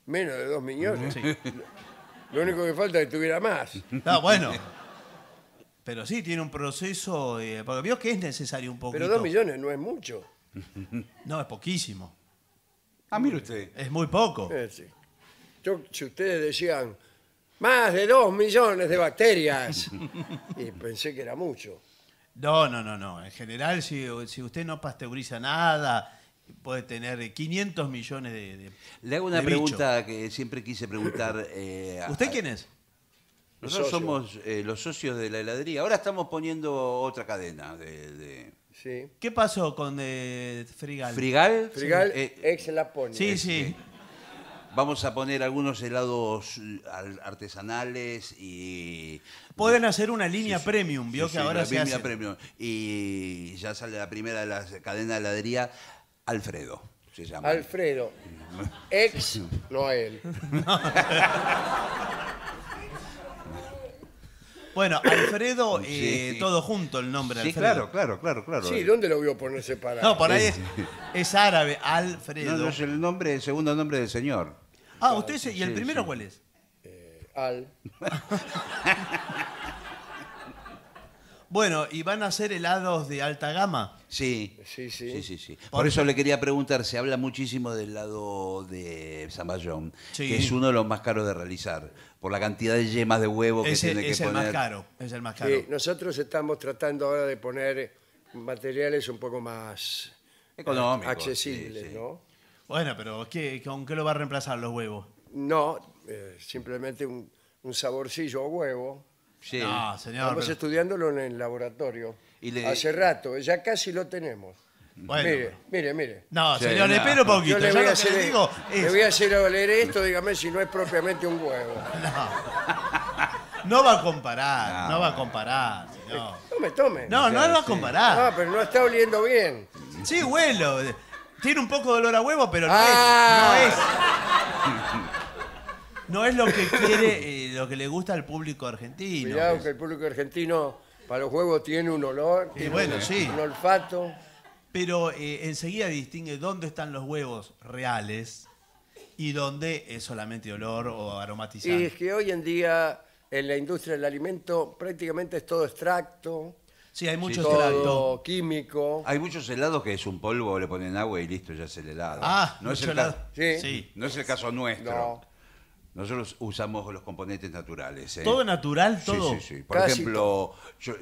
Menos de dos millones. Sí. Lo único que falta es que tuviera más. Está bueno. Pero sí, tiene un proceso. Eh, porque vio que es necesario un poco. Pero dos millones no es mucho. No, es poquísimo. Ah, mire usted. Es muy poco. Eh, Yo, si ustedes decían más de dos millones de bacterias, y pensé que era mucho. No, no, no, no. En general, si, si usted no pasteuriza nada, puede tener 500 millones de... de Le hago una pregunta que siempre quise preguntar. Eh, ¿Usted quién es? Nosotros somos eh, los socios de la heladería. Ahora estamos poniendo otra cadena de... Sí. ¿Qué pasó con de eh, Frigal? Frigal, Frigal ex La Sí, sí. Este, Vamos a poner algunos helados eh, artesanales y... Pueden hacer una línea premium, vio que ahora se línea premium. Y ya sale la primera de la cadena de heladería, Alfredo se llama. Alfredo, ex Noel. Bueno, Alfredo, eh, todo junto el nombre, Sí, claro, claro, claro, claro. Sí, ¿dónde lo a poner separado? No, por ahí es, árabe, Alfredo. No, es el nombre, segundo nombre del señor. ah, usted ¿y el primero cuál es? Eh, Al. Bueno, ¿y van a ser helados de alta gama? Sí. Sí, sí. Sí, Por eso le quería preguntar, se habla muchísimo del lado de Zamballón, que es uno de los más caros de realizar por la cantidad de yemas de huevo que tiene que es más es el más caro. Sí, nosotros estamos tratando ahora de poner materiales un poco más Económicos, accesibles, ¿no? Bueno, pero ¿qué, ¿con qué lo va a reemplazar los huevos? No, eh, simplemente un, saborcillo a huevo. Sí. señor. Estamos estudiándolo en el laboratorio. Hace rato, ya casi lo tenemos. Mire, mire, mire. No, señor, espero un poquito. Yo le e- voy, a hacer, a hacer oler esto, dígame si no es propiamente un huevo. No va a comparar, no, va a comparar, señor. Tome, tome. No, no va a comparar. No, ah, pero no está oliendo bien. Sí, huelo. Tiene un poco de olor a huevo, pero no es. Ah. No es, no es lo que quiere, eh, lo que le gusta al público argentino. Cuidado que el público argentino para los huevos tiene un olor, y bueno, sí. un olfato pero eh, enseguida distingue dónde están los huevos reales y dónde es solamente olor o aromatizado. Y es que hoy en día en la industria del alimento prácticamente es todo extracto. Sí, hay mucho extracto. químico. Hay muchos helados que es un polvo, le ponen agua y listo, ya es el helado. Ah, no, es el, helado. ¿Sí? no es el caso nuestro. Nosotros usamos los componentes naturales. ¿eh? Todo natural, todo. Sí, sí, sí. Por ejemplo,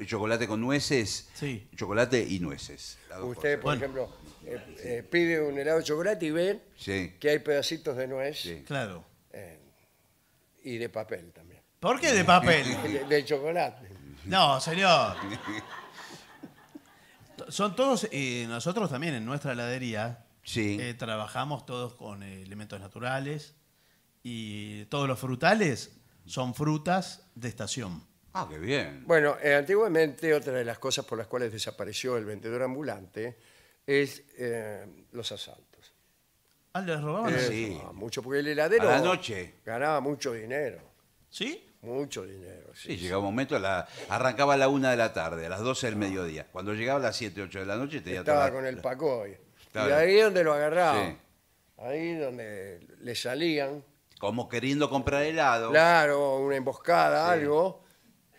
chocolate con nueces, Sí. chocolate y nueces. Usted, por ejemplo, eh, eh, pide un helado de chocolate y ve que hay pedacitos de nuez Sí. Claro. y de papel también. ¿Por qué de papel? De, chocolate. No, señor. Son todos, nosotros también en nuestra heladería trabajamos todos con elementos naturales y todos los frutales son frutas de estación. Ah, qué bien. Bueno, eh, antiguamente otra de las cosas por las cuales desapareció el vendedor ambulante es eh, los asaltos. Ah, les robaban. Eh, sí. mucho, porque el heladero noche. ganaba mucho dinero. ¿Sí? Mucho dinero. Sí, llegaba un momento, arrancaba a la una de la tarde, a las 12 del mediodía. Cuando llegaba a las siete, ocho de la noche, tenía Estaba con el pacoy. Y ahí donde lo agarraban. Sí. Ahí donde le salían como queriendo comprar helado. Claro, una emboscada, algo.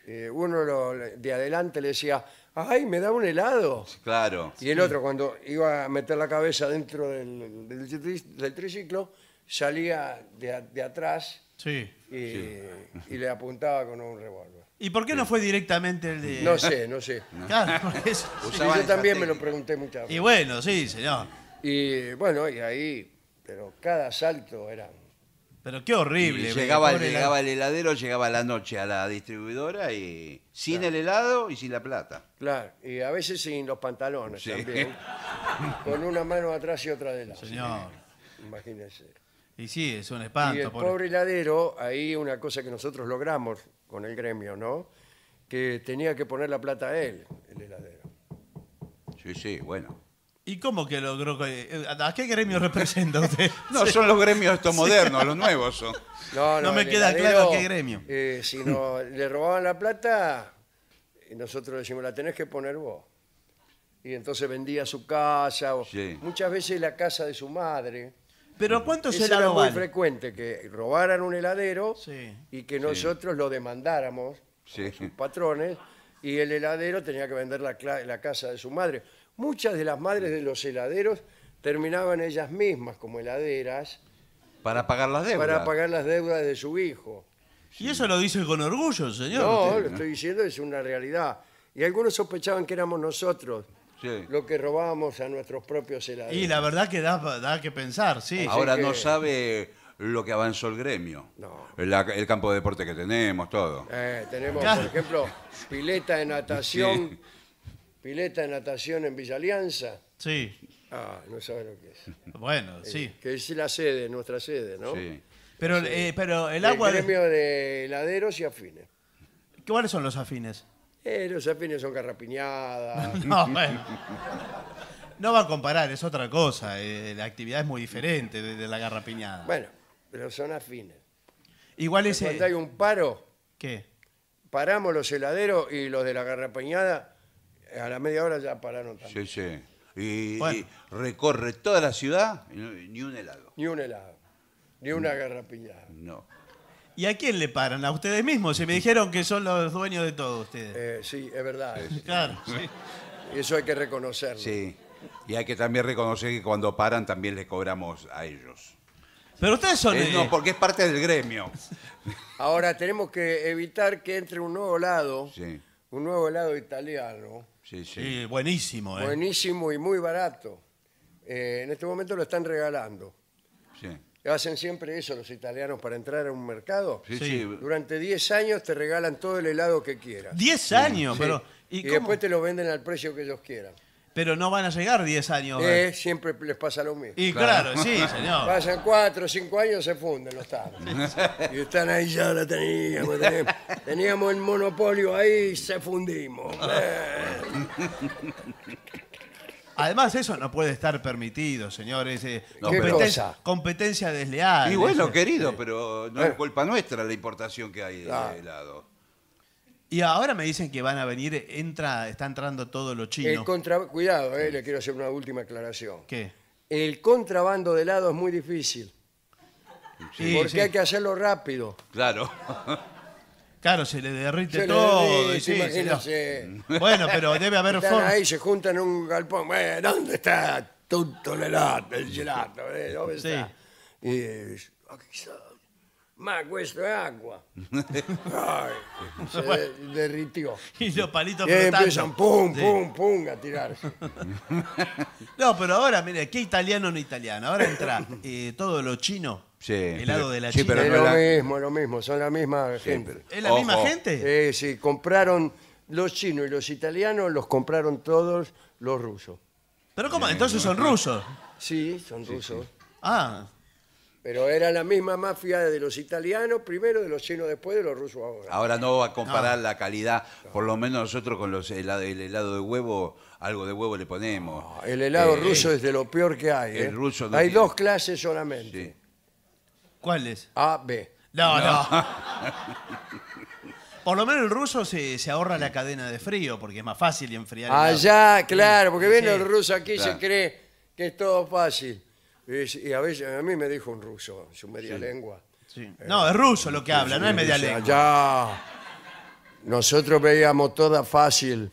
Eh, uno de adelante le decía, ay, me da un helado. Claro. Y el otro, cuando iba a meter la cabeza dentro del, triciclo, salía de, atrás Sí. y, le apuntaba con un revólver. ¿Y por qué no fue directamente el de.? No sé, no sé. Claro, porque yo también me lo pregunté muchas veces. Y bueno, sí, señor. Y bueno, y ahí, pero cada asalto era... Pero qué horrible. llegaba, el heladero, llegaba la noche a la distribuidora y sin el helado y sin la plata. Claro, y a veces sin los pantalones también. Con una mano atrás y otra adelante. Señor. Imagínese. Y sí, es un espanto. Y el pobre. heladero, ahí una cosa que nosotros logramos con el gremio, ¿no? Que tenía que poner la plata él, el heladero. Sí, sí, bueno. ¿Y cómo que logró? ¿A qué gremio representa usted? no, son los gremios estos modernos, los nuevos son. No, me queda claro qué gremio. Eh, si le robaban la plata, y nosotros decimos, la tenés que poner vos. Y entonces vendía su casa, muchas veces la casa de su madre. ¿Pero cuánto se era muy frecuente, que robaran un heladero y que nosotros lo demandáramos, sus patrones, y el heladero tenía que vender la, la casa de su madre Muchas de las madres de los heladeros terminaban ellas mismas como heladeras Para pagar las deudas. para pagar las deudas de su hijo. Y eso lo dice con orgullo, señor. No, lo estoy diciendo, es una realidad. Y algunos sospechaban que éramos nosotros Sí. los que robábamos a nuestros propios heladeros. Y la verdad que da, da que pensar, sí. Ahora no sabe lo que avanzó el gremio. el campo de deporte que tenemos, todo. Eh, tenemos, por ejemplo, pileta de natación pileta de natación en Villa Alianza. Sí. Ah, no sabe lo que es. Bueno, eh, sí. Que es la sede, nuestra sede, ¿no? Sí. Pero, eh, pero el agua... El de- de heladeros y afines. ¿Cuáles son los afines? Eh, los afines son garrapiñadas... No, bueno. No va a comparar, es otra cosa. Eh, la actividad es muy diferente de, la garrapiñada. bueno, pero son afines. Igual es... Cuando hay un paro, ¿Qué? paramos los heladeros y los de la garrapiñada a la media hora ya pararon también. Sí, sí. Y, recorre toda la ciudad ni un helado. Ni un helado, ni una garrapilla. No. ¿Y a quién le paran? A ustedes mismos. Se me dijeron que son los dueños de todo ustedes. Eh, sí, es verdad. Claro. sí. eso hay que reconocerlo. Sí. Y hay que también reconocer que cuando paran también le cobramos a ellos. Pero ustedes son. no, porque es parte del gremio. Ahora tenemos que evitar que entre un nuevo lado, Sí. un nuevo helado italiano, Sí, sí. buenísimo, ¿eh? Buenísimo y muy barato. Eh, en este momento lo están regalando. Hacen siempre eso los italianos para entrar a un mercado. Durante 10 años te regalan todo el helado que quieras. 10 años, pero. ¿y, después te lo venden al precio que ellos quieran pero no van a llegar 10 años. Eh, siempre les pasa lo mismo. Y claro, sí, señor. Pasan 4 o cinco años, se funden los tarros. Y están ahí, ya la teníamos. Teníamos, el monopolio ahí y se fundimos. Además, eso no puede estar permitido, señores. Eh, competencia desleal. Y bueno, querido, eh, pero no eh. es culpa nuestra la importación que hay de lado. Y ahora me dicen que van a venir, entra, está entrando todo lo chino. Cuidado, eh, le quiero hacer una última aclaración. ¿Qué? El contrabando de helado es muy difícil. Sí, porque hay que hacerlo rápido. Claro. Claro, se le derrite todo. sí, Bueno, pero debe haber ahí, se juntan en un galpón. Bueno, ¿dónde está? todo el helado, el gelato. Eh? ¿Dónde está? Y, aquí está ma questo è acqua. se derritió. Y los palitos Y empiezan pum, pum, pum a tirarse. No, pero ahora, mire, qué italiano no italiano. Ahora entra eh, todo lo chino. Sí, El lado de la sí, pero es no lo mismo, es lo mismo, son la misma gente. ¿Es la misma gente? Sí, sí, compraron los chinos y los italianos, los compraron todos los rusos. Pero ¿cómo? Entonces son rusos. Sí, son rusos. Ah, pero era la misma mafia de los italianos primero, de los chinos después, de los rusos ahora. Ahora no va a comparar la calidad, por lo menos nosotros con los el helado de huevo, algo de huevo le ponemos. el helado eh, ruso es de lo peor que hay. ¿eh? hay dos clases solamente. ¿Cuáles? A, B. No, no. Por lo menos el ruso se, ahorra la cadena de frío porque es más fácil enfriar. el Allá, claro, porque viene el ruso aquí se cree que es todo fácil. Y, a, veces, a mí me dijo un ruso, su media lengua. Eh, no, es ruso lo que habla, no es media lengua. Ya. Nosotros veíamos toda fácil.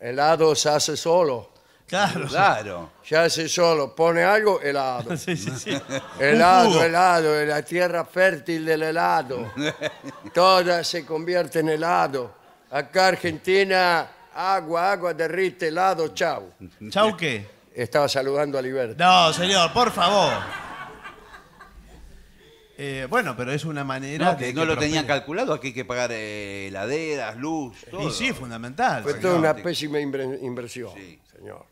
Helado se hace solo. Claro. Claro. Se hace solo. Pone algo, helado. Sí, sí, sí. Helado, helado, la tierra fértil del helado. Toda se convierte en helado. Acá Argentina, agua, agua, derrite, helado, chau. ¿Chau qué? estaba saludando a Liberto. No, señor, por favor. Eh, bueno, pero es una manera que, no lo tenían calculado, aquí hay que pagar eh, heladeras, luz, Y sí, fundamental. Fue toda una pésima inversión, Sí. señor.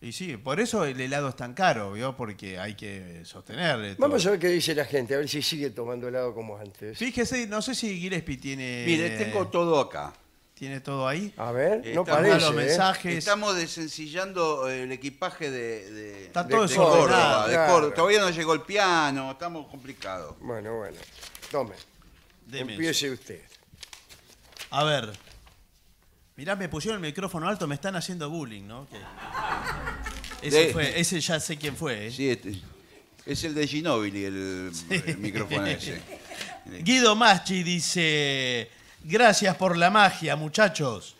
Y sí, por eso el helado es tan caro, ¿vio? Porque hay que sostenerle. Vamos a ver qué dice la gente, a ver si sigue tomando helado como antes. Fíjese, no sé si Gillespie tiene. Mire, tengo todo acá tiene todo ahí. A ver, no parece. Los eh. Estamos desencillando eh, el equipaje de, Está todo de, de Todavía no llegó el piano, estamos complicados. Bueno, bueno. Tome. Empiece usted. A ver. Mirá, me pusieron el micrófono alto, me están haciendo bullying, ¿no? Ese, ya sé quién fue. ¿eh? Sí, este es el de Ginobili, el, el micrófono ese. Guido Maschi dice... Gracias por la magia, muchachos.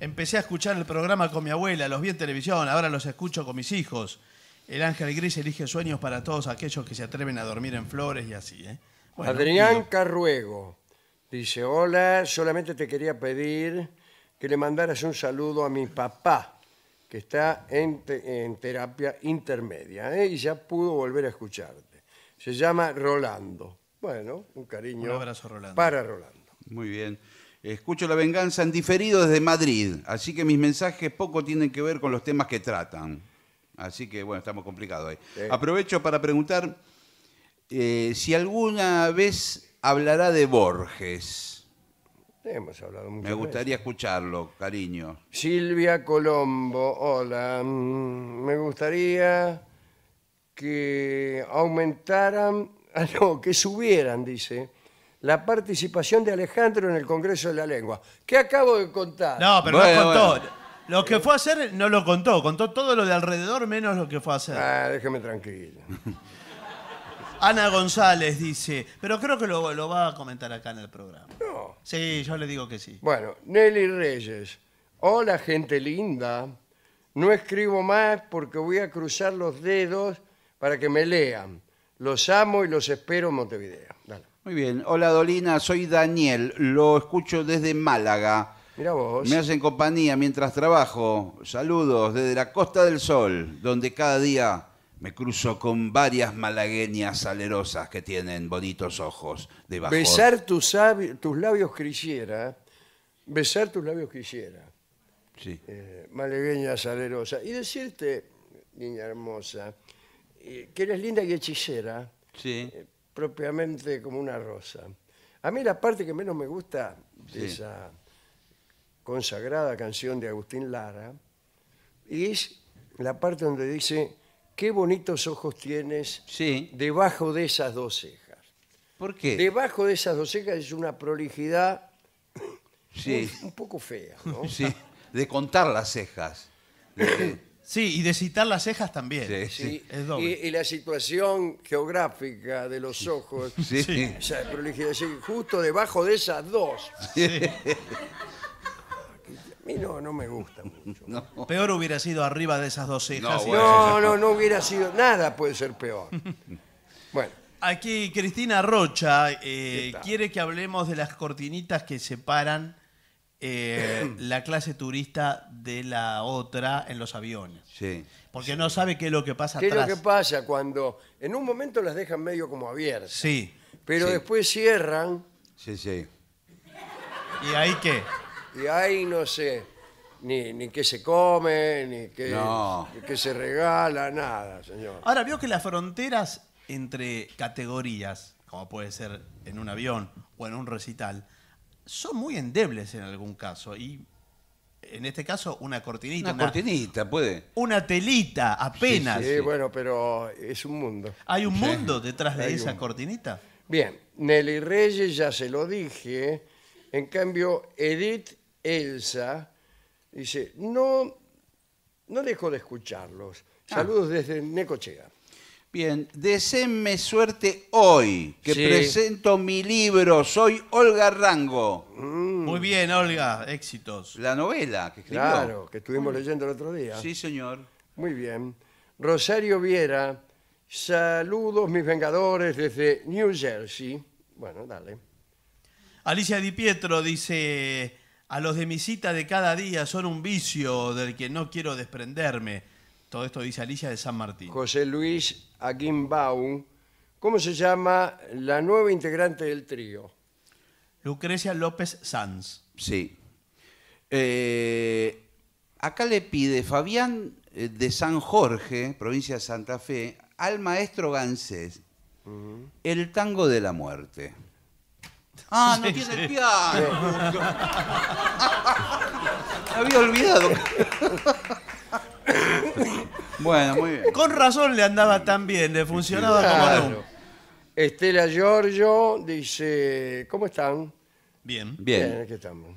Empecé a escuchar el programa con mi abuela, los vi en televisión, ahora los escucho con mis hijos. El ángel gris elige sueños para todos aquellos que se atreven a dormir en flores y así. ¿eh? Adrián Carruego dice, hola, solamente te quería pedir que le mandaras un saludo a mi papá, que está en, terapia intermedia ¿eh? y ya pudo volver a escucharte. Se llama Rolando. Bueno, un cariño un abrazo, Rolando. para Rolando. Muy bien. Escucho la venganza en diferido desde Madrid, así que mis mensajes poco tienen que ver con los temas que tratan. Así que bueno, estamos complicados ahí. Aprovecho para preguntar eh, si alguna vez hablará de Borges. Hemos hablado mucho. Me gustaría escucharlo, cariño. Silvia Colombo, hola. Mm, me gustaría que aumentaran, ah, no, que subieran, dice, la participación de Alejandro en el Congreso de la Lengua. ¿Qué acabo de contar? No, pero no contó. Lo que fue a hacer no lo contó. Contó todo lo de alrededor menos lo que fue a hacer. Ah, déjeme tranquilo. Ana González dice, pero creo que lo, lo va a comentar acá en el programa. No. Sí, yo le digo que sí. Bueno, Nelly Reyes. Hola, gente linda. No escribo más porque voy a cruzar los dedos para que me lean. Los amo y los espero en Montevideo. Dale. Muy bien. Hola Dolina, soy Daniel, lo escucho desde Málaga. Mira vos. Me hacen compañía mientras trabajo. Saludos desde la Costa del Sol, donde cada día me cruzo con varias malagueñas salerosas que tienen bonitos ojos de debajo. Besar tus, labios quisiera. Besar tus labios quisiera. Sí. Eh, malagueñas malagueña salerosa. Y decirte, niña hermosa, eh, que eres linda y hechicera. Sí. Eh, propiamente como una rosa. A mí la parte que menos me gusta de esa consagrada canción de Agustín Lara es la parte donde dice, qué bonitos ojos tienes debajo de esas dos cejas. ¿Por qué? Debajo de esas dos cejas es una prolijidad sí. un, poco fea, ¿no? sí. De contar las cejas. Sí, y de citar las cejas también. Sí, Es doble. y la situación geográfica de los ojos. Sí. O pero le dije justo debajo de esas dos. A mí no, no me gusta mucho. Peor hubiera sido arriba de esas dos cejas. No, no, no, hubiera sido, nada puede ser peor. Bueno, Aquí Cristina Rocha eh, quiere que hablemos de las cortinitas que separan eh, la clase turista de la otra en los aviones. Porque no sabe qué es lo que pasa ¿Qué es lo que pasa cuando en un momento las dejan medio como abiertas? Sí. Pero después cierran Sí, sí. ¿Y ahí qué? y ahí no sé ni, ni qué se come, ni qué, ni qué se regala, nada, señor. Ahora veo que las fronteras entre categorías, como puede ser en un avión o en un recital, son muy endebles en algún caso. Y en este caso, una cortinita. Una, cortinita, puede. Una telita, apenas. Sí, bueno, pero es un mundo. ¿Hay un mundo detrás de esa cortinita? Bien, Nelly Reyes ya se lo dije. En cambio, Edith Elsa dice, no, no dejo de escucharlos. Ah. Saludos desde Necochea. Bien, deseenme suerte hoy, que presento mi libro, soy Olga Rango. Mm. Muy bien, Olga, éxitos. La novela que escribió. Claro, que estuvimos leyendo el otro día. Sí, señor. Muy bien. Rosario Viera, saludos mis vengadores desde New Jersey. Bueno, dale. Alicia Di Pietro dice, a los de mi cita de cada día son un vicio del que no quiero desprenderme. Todo esto dice Alicia de San Martín. José Luis a Kim ¿cómo se llama la nueva integrante del trío? Lucrecia López Sanz. Sí. Eh, acá le pide Fabián eh, de San Jorge, provincia de Santa Fe, al maestro Gansés el tango de la muerte. Ah, no tiene el piano. había olvidado. Bueno, muy bien. Con razón le andaba tan bien, le funcionaba como no. Estela Giorgio dice, ¿cómo están? Bien. Bien. aquí estamos.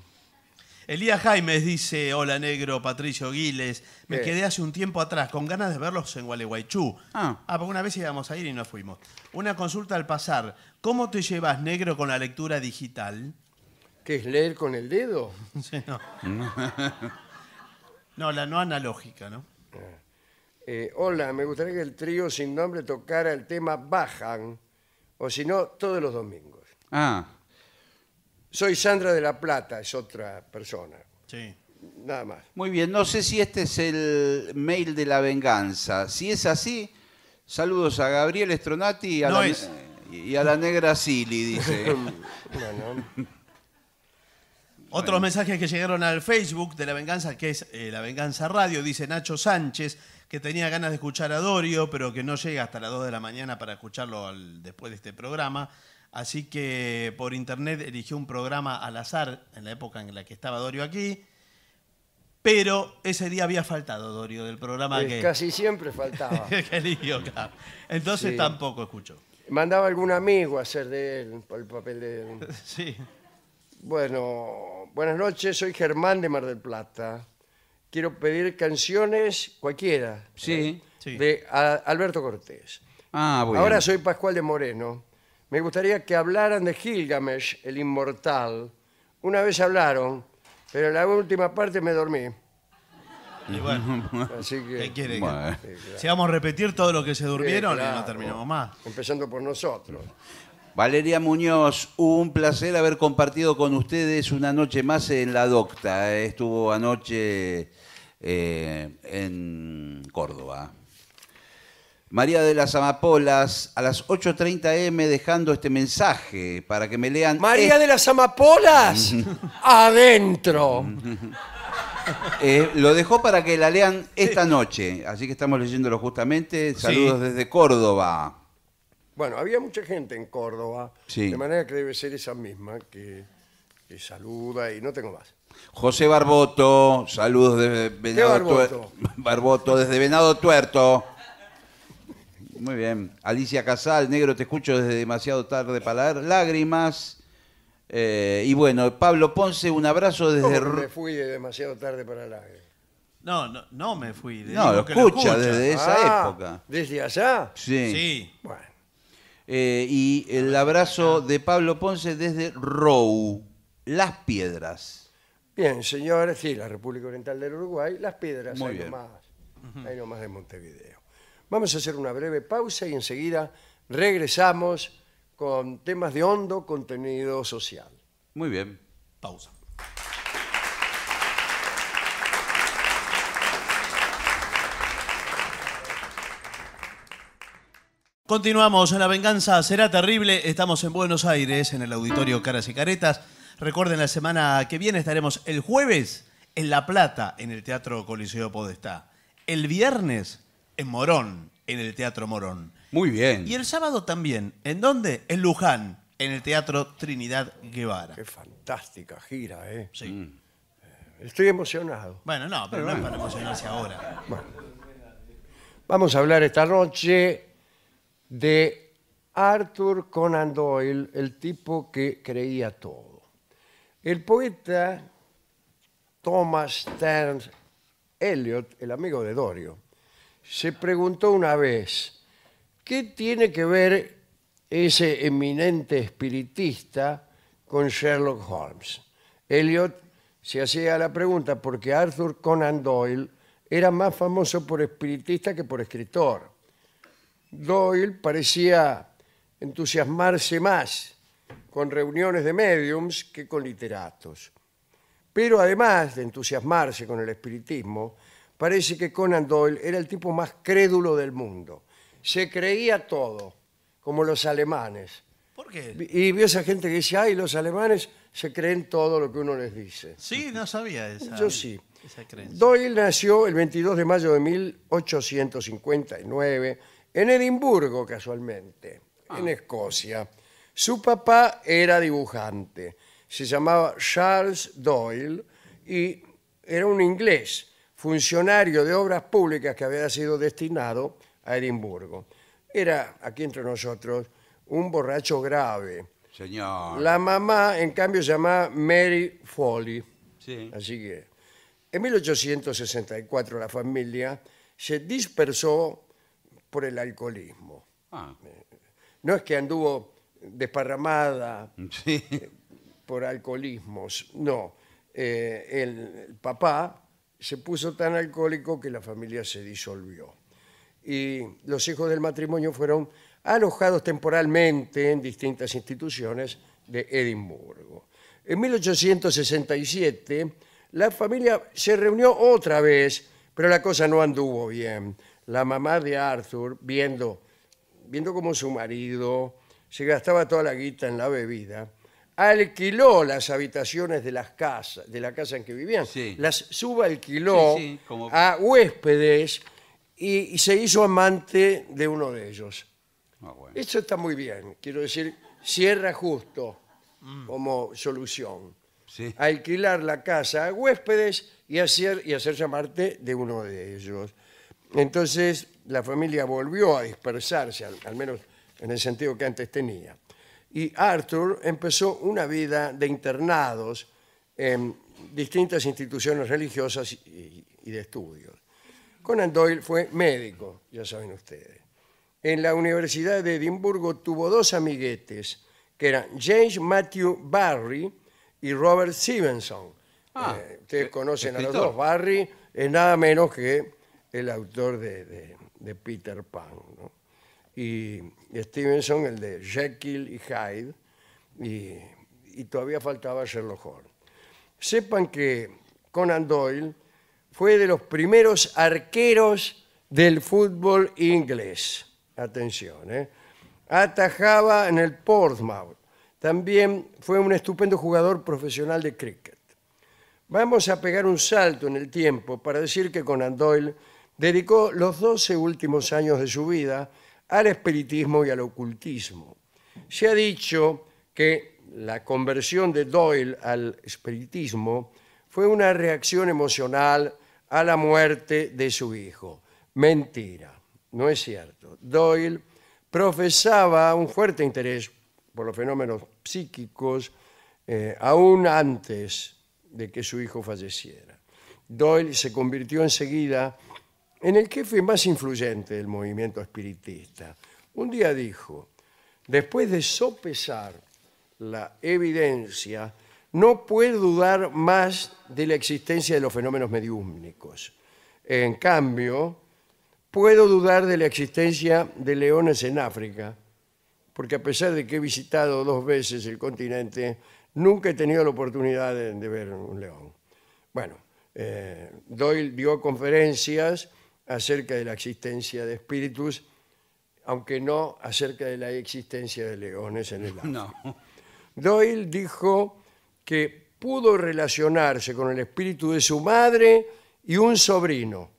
Elías Jaimes dice, hola negro, Patricio Guiles. me quedé hace un tiempo atrás con ganas de verlos en Gualeguaychú. Ah. ah porque una vez íbamos a ir y no fuimos. Una consulta al pasar, ¿cómo te llevas negro con la lectura digital? ¿Qué es leer con el dedo? Sí, no. no, la no analógica, ¿no? Ah. Eh, hola, me gustaría que el trío sin nombre tocara el tema Bajan, o si no, todos los domingos. Ah, Soy Sandra de la Plata, es otra persona, Sí. nada más. muy bien. No sé si este es el mail de la venganza. Si es así, saludos a Gabriel Estronati y a, la, negra Silly, dice. Otros mensajes que llegaron al Facebook de La Venganza, que es eh, La Venganza Radio, dice Nacho Sánchez que tenía ganas de escuchar a Dorio, pero que no llega hasta las 2 de la mañana para escucharlo después de este programa. Así que por internet eligió un programa al azar en la época en la que estaba Dorio aquí. Pero ese día había faltado Dorio del programa eh, que. Casi siempre faltaba. Entonces tampoco escuchó. Mandaba algún amigo a hacer de él el papel de sí. Bueno, buenas noches, soy Germán de Mar del Plata quiero pedir canciones cualquiera. Sí. ¿eh? De Alberto Cortés. Ah, bueno. Ahora soy Pascual de Moreno. Me gustaría que hablaran de Gilgamesh, el inmortal. Una vez hablaron, pero en la última parte me dormí. Y bueno, Así ¿qué quiere? Si vamos a repetir todo lo que se durmieron, y no terminamos más. empezando por nosotros. Valeria Muñoz, un placer haber compartido con ustedes una noche más en la docta. ¿eh? Estuvo anoche eh, en Córdoba. María de las Amapolas, a las 8.30 M dejando este mensaje para que me lean... María este de las Amapolas, adentro. Eh, lo dejó para que la lean esta noche, así que estamos leyéndolo justamente. Saludos desde Córdoba. Bueno, había mucha gente en Córdoba, de manera que debe ser esa misma que saluda y no tengo más. José Barboto, saludos desde Venado Tuerto. Barboto desde Venado Tuerto. Muy bien. Alicia Casal, negro, te escucho desde demasiado tarde para lágrimas. Eh, y bueno, Pablo Ponce, un abrazo desde. No, me fui de demasiado tarde para lágrimas. No, no, no me fui. no, lo escucha, desde esa ah, época. ¿Desde allá? Sí. Bueno. Eh, y el abrazo de Pablo Ponce desde Row, Las Piedras. Bien, señores, sí, la República Oriental del Uruguay, las piedras, hay nomás, nomás de Montevideo. Vamos a hacer una breve pausa y enseguida regresamos con temas de hondo contenido social. Muy bien, pausa. Continuamos, en la venganza será terrible. Estamos en Buenos Aires, en el auditorio Caras y Caretas. Recuerden, la semana que viene estaremos el jueves en La Plata, en el Teatro Coliseo Podestá. El viernes en Morón, en el Teatro Morón. Muy bien. Y el sábado también. ¿En dónde? En Luján, en el Teatro Trinidad Guevara. Qué fantástica gira, ¿eh? Sí. Mm. Eh, estoy emocionado. Bueno, no, pero, no es para emocionarse ahora. Vamos a hablar esta noche de Arthur Conan Doyle, el tipo que creía todo. El poeta Thomas Stearns Eliot, el amigo de Dorio, se preguntó una vez, ¿qué tiene que ver ese eminente espiritista con Sherlock Holmes? Eliot se hacía la pregunta porque Arthur Conan Doyle era más famoso por espiritista que por escritor. Doyle parecía entusiasmarse más con reuniones de mediums que con literatos. Pero además de entusiasmarse con el espiritismo, parece que Conan Doyle era el tipo más crédulo del mundo. Se creía todo, como los alemanes. ¿Por qué? Y vio esa gente que dice, ay, los alemanes se creen todo lo que uno les dice. Sí, no sabía eso. Yo sí. Doyle nació el 22 de mayo de 1859 en Edimburgo, casualmente, en ah. Escocia su papá era dibujante, se llamaba Charles Doyle y era un inglés, funcionario de obras públicas que había sido destinado a Edimburgo. Era, aquí entre nosotros, un borracho grave. Señor. La mamá, en cambio, se llamaba Mary Foley. Sí. Así que, en 1864 la familia se dispersó por el alcoholismo. Ah. No es que anduvo desparramada por alcoholismos. No, eh, el, papá se puso tan alcohólico que la familia se disolvió. Y los hijos del matrimonio fueron alojados temporalmente en distintas instituciones de Edimburgo. En 1867, la familia se reunió otra vez, pero la cosa no anduvo bien. La mamá de Arthur, viendo, viendo cómo su marido se gastaba toda la guita en la bebida, alquiló las habitaciones de las casas, de la casa en que vivían, las subalquiló a huéspedes y, se hizo amante de uno de ellos. Ah, Eso Esto está muy bien, quiero decir, cierra justo mm. como solución. Alquilar la casa a huéspedes y, hacer, y hacerse amante de uno de ellos. Entonces la familia volvió a dispersarse, al menos en el sentido que antes tenía. Y Arthur empezó una vida de internados en distintas instituciones religiosas y, de estudios. Conan Doyle fue médico, ya saben ustedes. En la Universidad de Edimburgo tuvo dos amiguetes, que eran James Matthew Barry y Robert Stevenson. Ah, eh, ustedes eh, conocen a los dos. Barry es nada menos que el autor de, de Peter Pan. ¿no? y Stevenson el de Jekyll y Hyde, y, y todavía faltaba Sherlock Holmes. Sepan que Conan Doyle fue de los primeros arqueros del fútbol inglés. Atención, ¿eh? Atajaba en el Portsmouth. También fue un estupendo jugador profesional de cricket. Vamos a pegar un salto en el tiempo para decir que Conan Doyle dedicó los 12 últimos años de su vida al espiritismo y al ocultismo. Se ha dicho que la conversión de Doyle al espiritismo fue una reacción emocional a la muerte de su hijo. Mentira, no es cierto. Doyle profesaba un fuerte interés por los fenómenos psíquicos eh, aún antes de que su hijo falleciera. Doyle se convirtió enseguida en el fue más influyente del movimiento espiritista. Un día dijo, después de sopesar la evidencia, no puedo dudar más de la existencia de los fenómenos mediúmnicos. En cambio, puedo dudar de la existencia de leones en África, porque a pesar de que he visitado dos veces el continente, nunca he tenido la oportunidad de, ver un león. Bueno, eh, Doyle dio conferencias acerca de la existencia de espíritus, aunque no acerca de la existencia de leones en el lago. Doyle dijo que pudo relacionarse con el espíritu de su madre y un sobrino.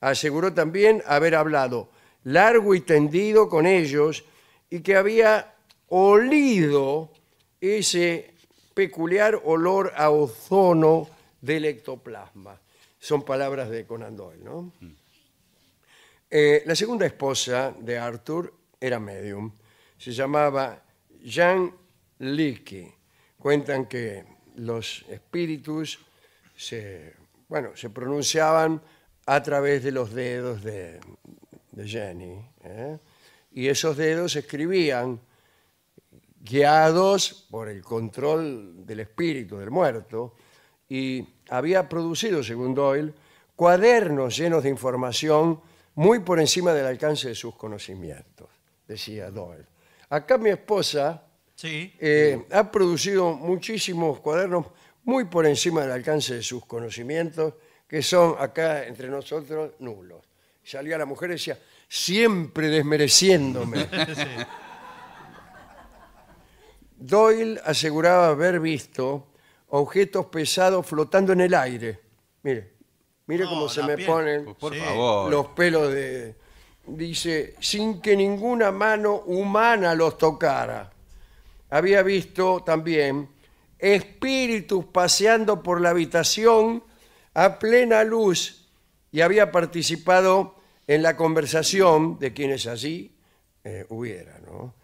Aseguró también haber hablado largo y tendido con ellos y que había olido ese peculiar olor a ozono del ectoplasma. Son palabras de Conan Doyle, ¿no? Mm. Eh, la segunda esposa de Arthur era medium. Se llamaba Jean Leakey. Cuentan que los espíritus se, pronunciaban a través de los dedos de, Jenny. ¿eh? Y esos dedos escribían guiados por el control del espíritu del muerto, y había producido, según Doyle, cuadernos llenos de información muy por encima del alcance de sus conocimientos, decía Doyle. Acá mi esposa eh, ha producido muchísimos cuadernos muy por encima del alcance de sus conocimientos, que son acá entre nosotros nulos. Salía la mujer y decía, siempre desmereciéndome. Doyle aseguraba haber visto objetos pesados flotando en el aire. Mire, Mire cómo se me ponen Por favor. los pelos de... Dice, sin que ninguna mano humana los tocara. Había visto también espíritus paseando por la habitación a plena luz y había participado en la conversación de quienes allí eh, hubieran. hubiera. ¿no?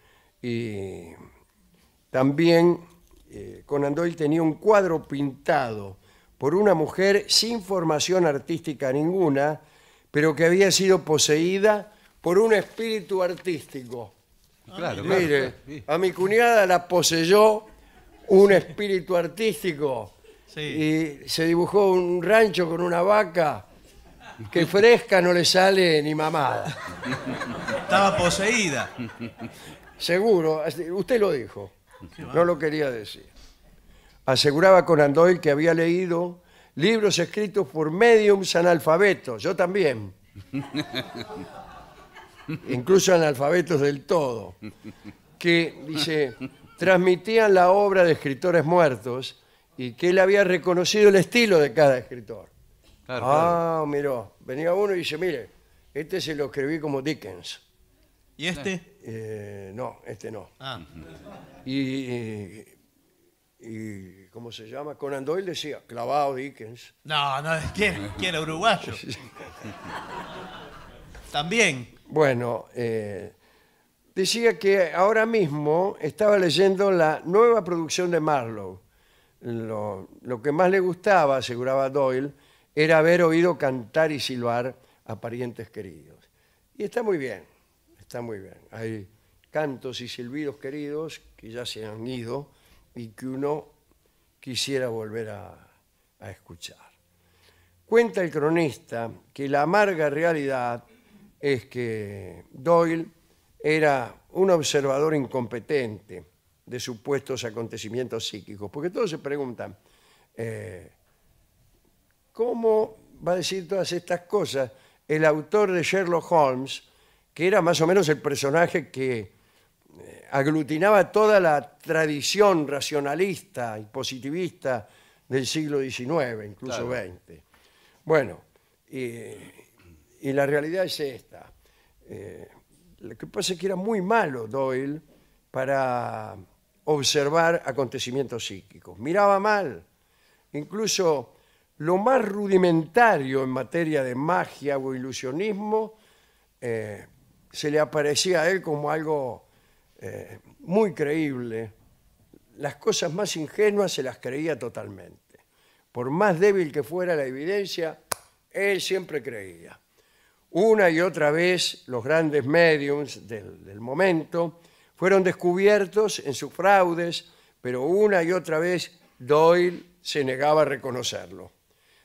Y también eh, con Conan Doyle tenía un cuadro pintado por una mujer sin formación artística ninguna, pero que había sido poseída por un espíritu artístico. Claro, Mire, a mi cuñada la poseyó un espíritu artístico y se dibujó un rancho con una vaca que fresca no le sale ni mamada. Estaba poseída. Seguro, usted lo dijo, no lo quería decir aseguraba con Andoy que había leído libros escritos por mediums analfabetos, yo también. Incluso analfabetos del todo, que, dice, transmitían la obra de escritores muertos y que él había reconocido el estilo de cada escritor. ah, miró, venía uno y dice, mire, este se lo escribí como Dickens. ¿Y este? Eh, no, este no. Ah. Y eh, y ¿cómo se llama? Conan Doyle decía, clavado Dickens. No, no, ¿quién, quién era uruguayo? También. Bueno, eh, decía que ahora mismo estaba leyendo la nueva producción de Marlowe. Lo, lo que más le gustaba, aseguraba Doyle, era haber oído cantar y silbar a parientes queridos. Y está muy bien, está muy bien. Hay cantos y silbidos queridos que ya se han ido, y que uno quisiera volver a, escuchar. Cuenta el cronista que la amarga realidad es que Doyle era un observador incompetente de supuestos acontecimientos psíquicos, porque todos se preguntan, eh, ¿cómo va a decir todas estas cosas el autor de Sherlock Holmes, que era más o menos el personaje que aglutinaba toda la tradición racionalista y positivista del siglo XIX, incluso XX. Bueno, y, la realidad es esta. Eh, lo que pasa es que era muy malo Doyle para observar acontecimientos psíquicos. Miraba mal. Incluso lo más rudimentario en materia de magia o ilusionismo eh, se le aparecía a él como algo eh, muy creíble. Las cosas más ingenuas se las creía totalmente. Por más débil que fuera la evidencia, él siempre creía. Una y otra vez los grandes mediums del, momento fueron descubiertos en sus fraudes, pero una y otra vez Doyle se negaba a reconocerlo.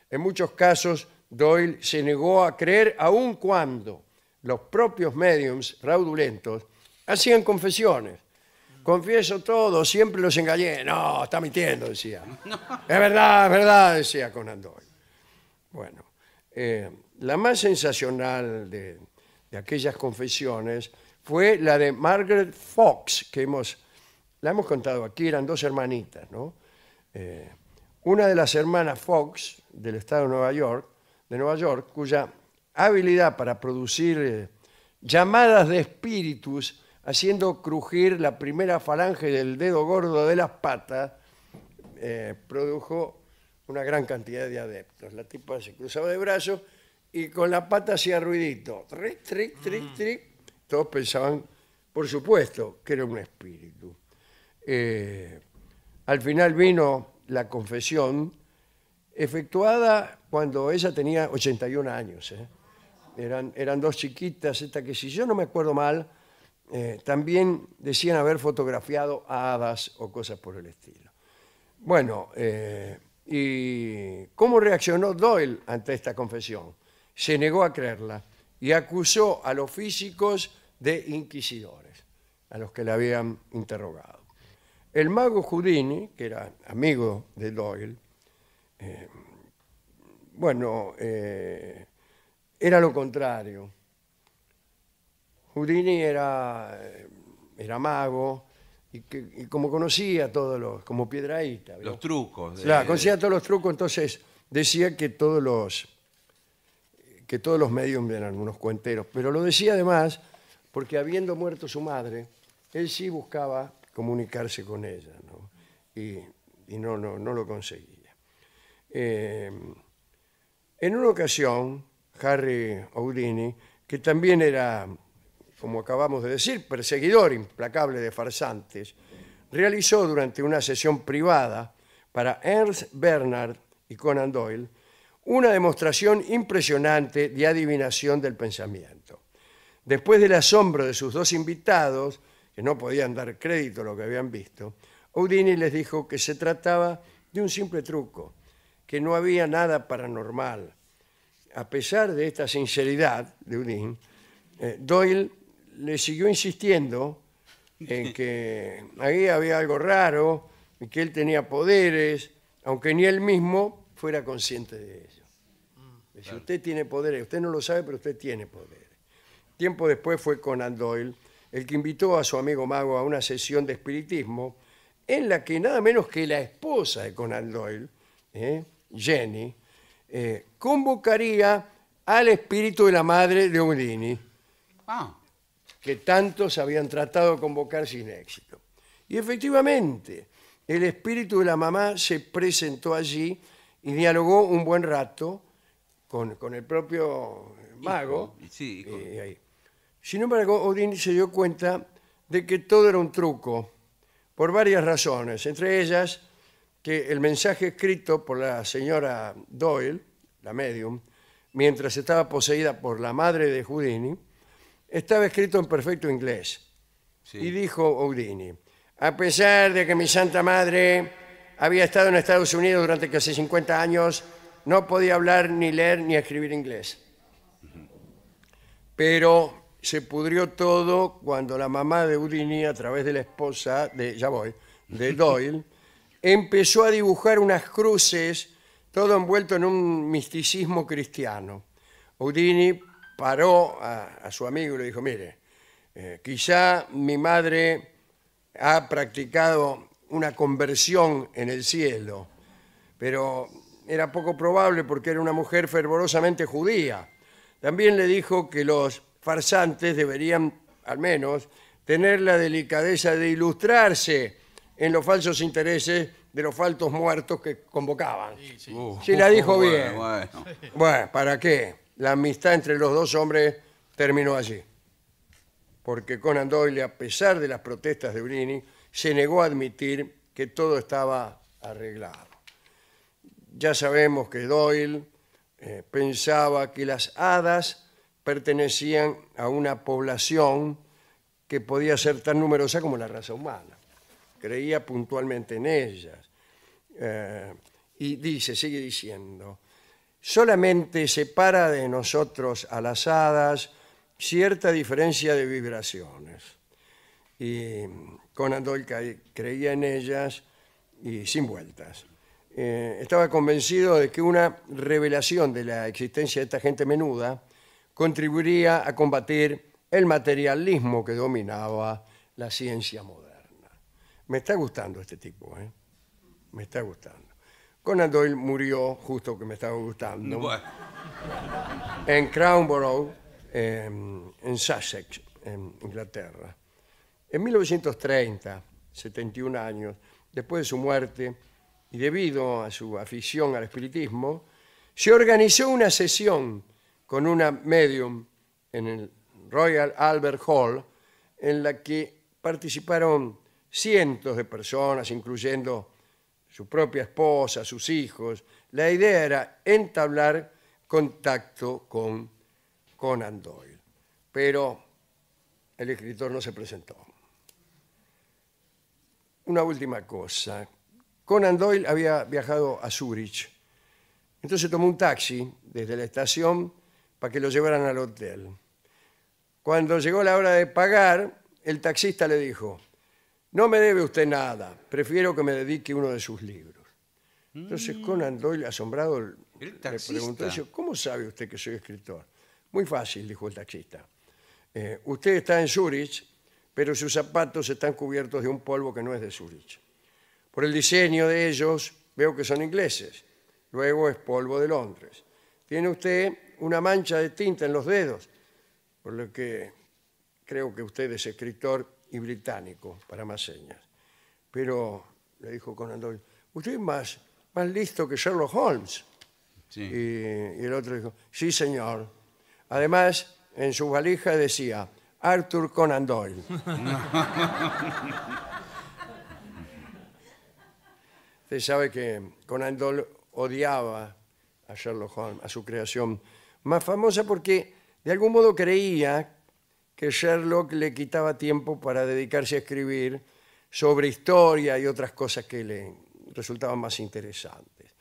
En muchos casos, Doyle se negó a creer aun cuando los propios mediums fraudulentos hacían confesiones. Confieso todo, siempre los engañé. No, está mintiendo, decía. Es verdad, es verdad, decía Conan Doyle. Bueno, eh, la más sensacional de, aquellas confesiones fue la de Margaret Fox, que hemos, la hemos contado aquí, eran dos hermanitas, ¿no? Eh, una de las hermanas Fox del estado de Nueva York, de Nueva York, cuya habilidad para producir eh, llamadas de espíritus haciendo crujir la primera falange del dedo gordo de las patas, eh, produjo una gran cantidad de adeptos. La tipa se cruzaba de brazos y con la pata hacía ruidito. Tric, tric, tric, mm. tric. Todos pensaban, por supuesto, que era un espíritu. Eh, al final vino la confesión, efectuada cuando ella tenía 81 años. ¿eh? Eran, eran dos chiquitas, esta que si yo no me acuerdo mal, eh, también decían haber fotografiado hadas o cosas por el estilo. Bueno, eh, ¿y cómo reaccionó Doyle ante esta confesión? Se negó a creerla y acusó a los físicos de inquisidores, a los que le habían interrogado. El mago Houdini, que era amigo de Doyle, eh, bueno, era lo contrario Houdini era, eh, era mago y, como conocía todos los, como piedraíta. Los trucos. de- Claro, conocía todos los trucos, entonces decía que todos los que todos los medios eran unos cuenteros, pero lo decía además porque habiendo muerto su madre, él sí buscaba comunicarse con ella, ¿no? Y, no, no, lo conseguía. Eh, en una ocasión, Harry Houdini, que también era como acabamos de decir, perseguidor implacable de farsantes, realizó durante una sesión privada para Ernst Bernard y Conan Doyle una demostración impresionante de adivinación del pensamiento. Después del asombro de sus dos invitados, que no podían dar crédito a lo que habían visto, Houdini les dijo que se trataba de un simple truco, que no había nada paranormal. A pesar de esta sinceridad de Houdini, eh, Doyle le siguió insistiendo en que ahí había algo raro y que él tenía poderes, aunque ni él mismo fuera consciente de ello. Si mm. usted tiene poderes, usted no lo sabe, pero usted tiene poderes. Tiempo después fue Conan Doyle el que invitó a su amigo mago a una sesión de espiritismo en la que nada menos que la esposa de Conan Doyle, ¿eh? Jenny, eh, convocaría al espíritu de la madre de Houdini. Ah que tantos habían tratado de convocar sin éxito. Y efectivamente, el espíritu de la mamá se presentó allí y dialogó un buen rato con, el propio mago. Eh, sin embargo, Odín se dio cuenta de que todo era un truco, por varias razones, entre ellas que el mensaje escrito por la señora Doyle, la medium, mientras estaba poseída por la madre de Houdini, estaba escrito en perfecto inglés. Y dijo Houdini, a pesar de que mi santa madre había estado en Estados Unidos durante casi 50 años, no podía hablar, ni leer, ni escribir inglés. Pero se pudrió todo cuando la mamá de Houdini, a través de la esposa de, ya voy, de Doyle, empezó a dibujar unas cruces, todo envuelto en un misticismo cristiano. Houdini paró a, su amigo y le dijo, mire, eh, quizá mi madre ha practicado una conversión en el cielo, pero era poco probable porque era una mujer fervorosamente judía. También le dijo que los farsantes deberían, al menos, tener la delicadeza de ilustrarse en los falsos intereses de los faltos muertos que convocaban. Sí, la uh, dijo bien. bueno, ¿para qué? la amistad entre los dos hombres terminó allí. Porque Conan Doyle, a pesar de las protestas de Brini, se negó a admitir que todo estaba arreglado. Ya sabemos que Doyle eh, pensaba que las hadas pertenecían a una población que podía ser tan numerosa como la raza humana. Creía puntualmente en ellas. Eh, y dice, sigue diciendo, solamente separa de nosotros a las hadas cierta diferencia de vibraciones. Y Conan Doyle creía en ellas y sin vueltas. Eh, estaba convencido de que una revelación de la existencia de esta gente menuda contribuiría a combatir el materialismo que dominaba la ciencia moderna. Me está gustando este tipo, ¿eh? Me está gustando. Conan Doyle murió, justo que me estaba gustando, en Crownborough, em, en Sussex, en Inglaterra. En 1930, 71 años, después de su muerte y debido a su afición al espiritismo, se organizó una sesión con una medium en el Royal Albert Hall, en la que participaron cientos de personas, incluyendo su propia esposa, sus hijos. La idea era entablar contacto con Conan Doyle, pero el escritor no se presentó. Una última cosa. Conan Doyle había viajado a Zurich, entonces tomó un taxi desde la estación para que lo llevaran al hotel. Cuando llegó la hora de pagar, el taxista le dijo, no me debe usted nada, prefiero que me dedique uno de sus libros. Entonces mm. Conan Doyle, asombrado, le preguntó, ¿cómo sabe usted que soy escritor? Muy fácil, dijo el taxista. Eh, usted está en Zurich, pero sus zapatos están cubiertos de un polvo que no es de Zurich. Por el diseño de ellos veo que son ingleses, luego es polvo de Londres. Tiene usted una mancha de tinta en los dedos, por lo que creo que usted es escritor y británico para más señas. Pero le dijo Conan Doyle, usted es más, más listo que Sherlock Holmes. Y, el otro dijo, sí señor. Además, en su valija decía, Arthur Conan Doyle. Usted sabe que Conan Doyle odiaba a Sherlock Holmes, a su creación más famosa, porque de algún modo creía que Sherlock le quitaba tiempo para dedicarse a escribir sobre historia y otras cosas que le resultaban más interesantes.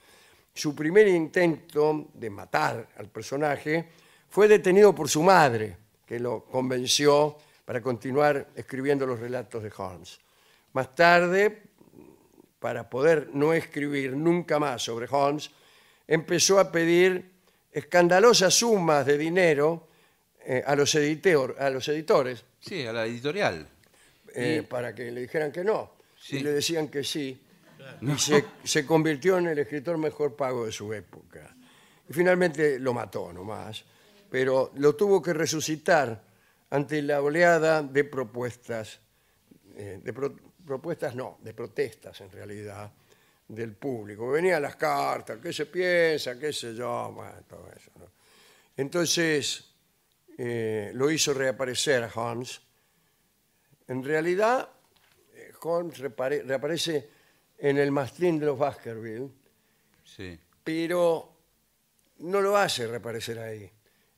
Su primer intento de matar al personaje fue detenido por su madre, que lo convenció para continuar escribiendo los relatos de Holmes. Más tarde, para poder no escribir nunca más sobre Holmes, empezó a pedir escandalosas sumas de dinero eh, a, los editor, a los editores Sí, a la editorial. Eh, para que le dijeran que no. Y le decían que sí. Y se, se convirtió en el escritor mejor pago de su época. Y finalmente lo mató nomás, pero lo tuvo que resucitar ante la oleada de propuestas, eh, de propuestas no, de protestas en realidad, del público. Venían las cartas, ¿qué se piensa? ¿Qué sé yo? todo eso. Entonces, eh, lo hizo reaparecer Holmes. En realidad, eh, Holmes reaparece en el mastín de los Baskerville, pero no lo hace reaparecer ahí.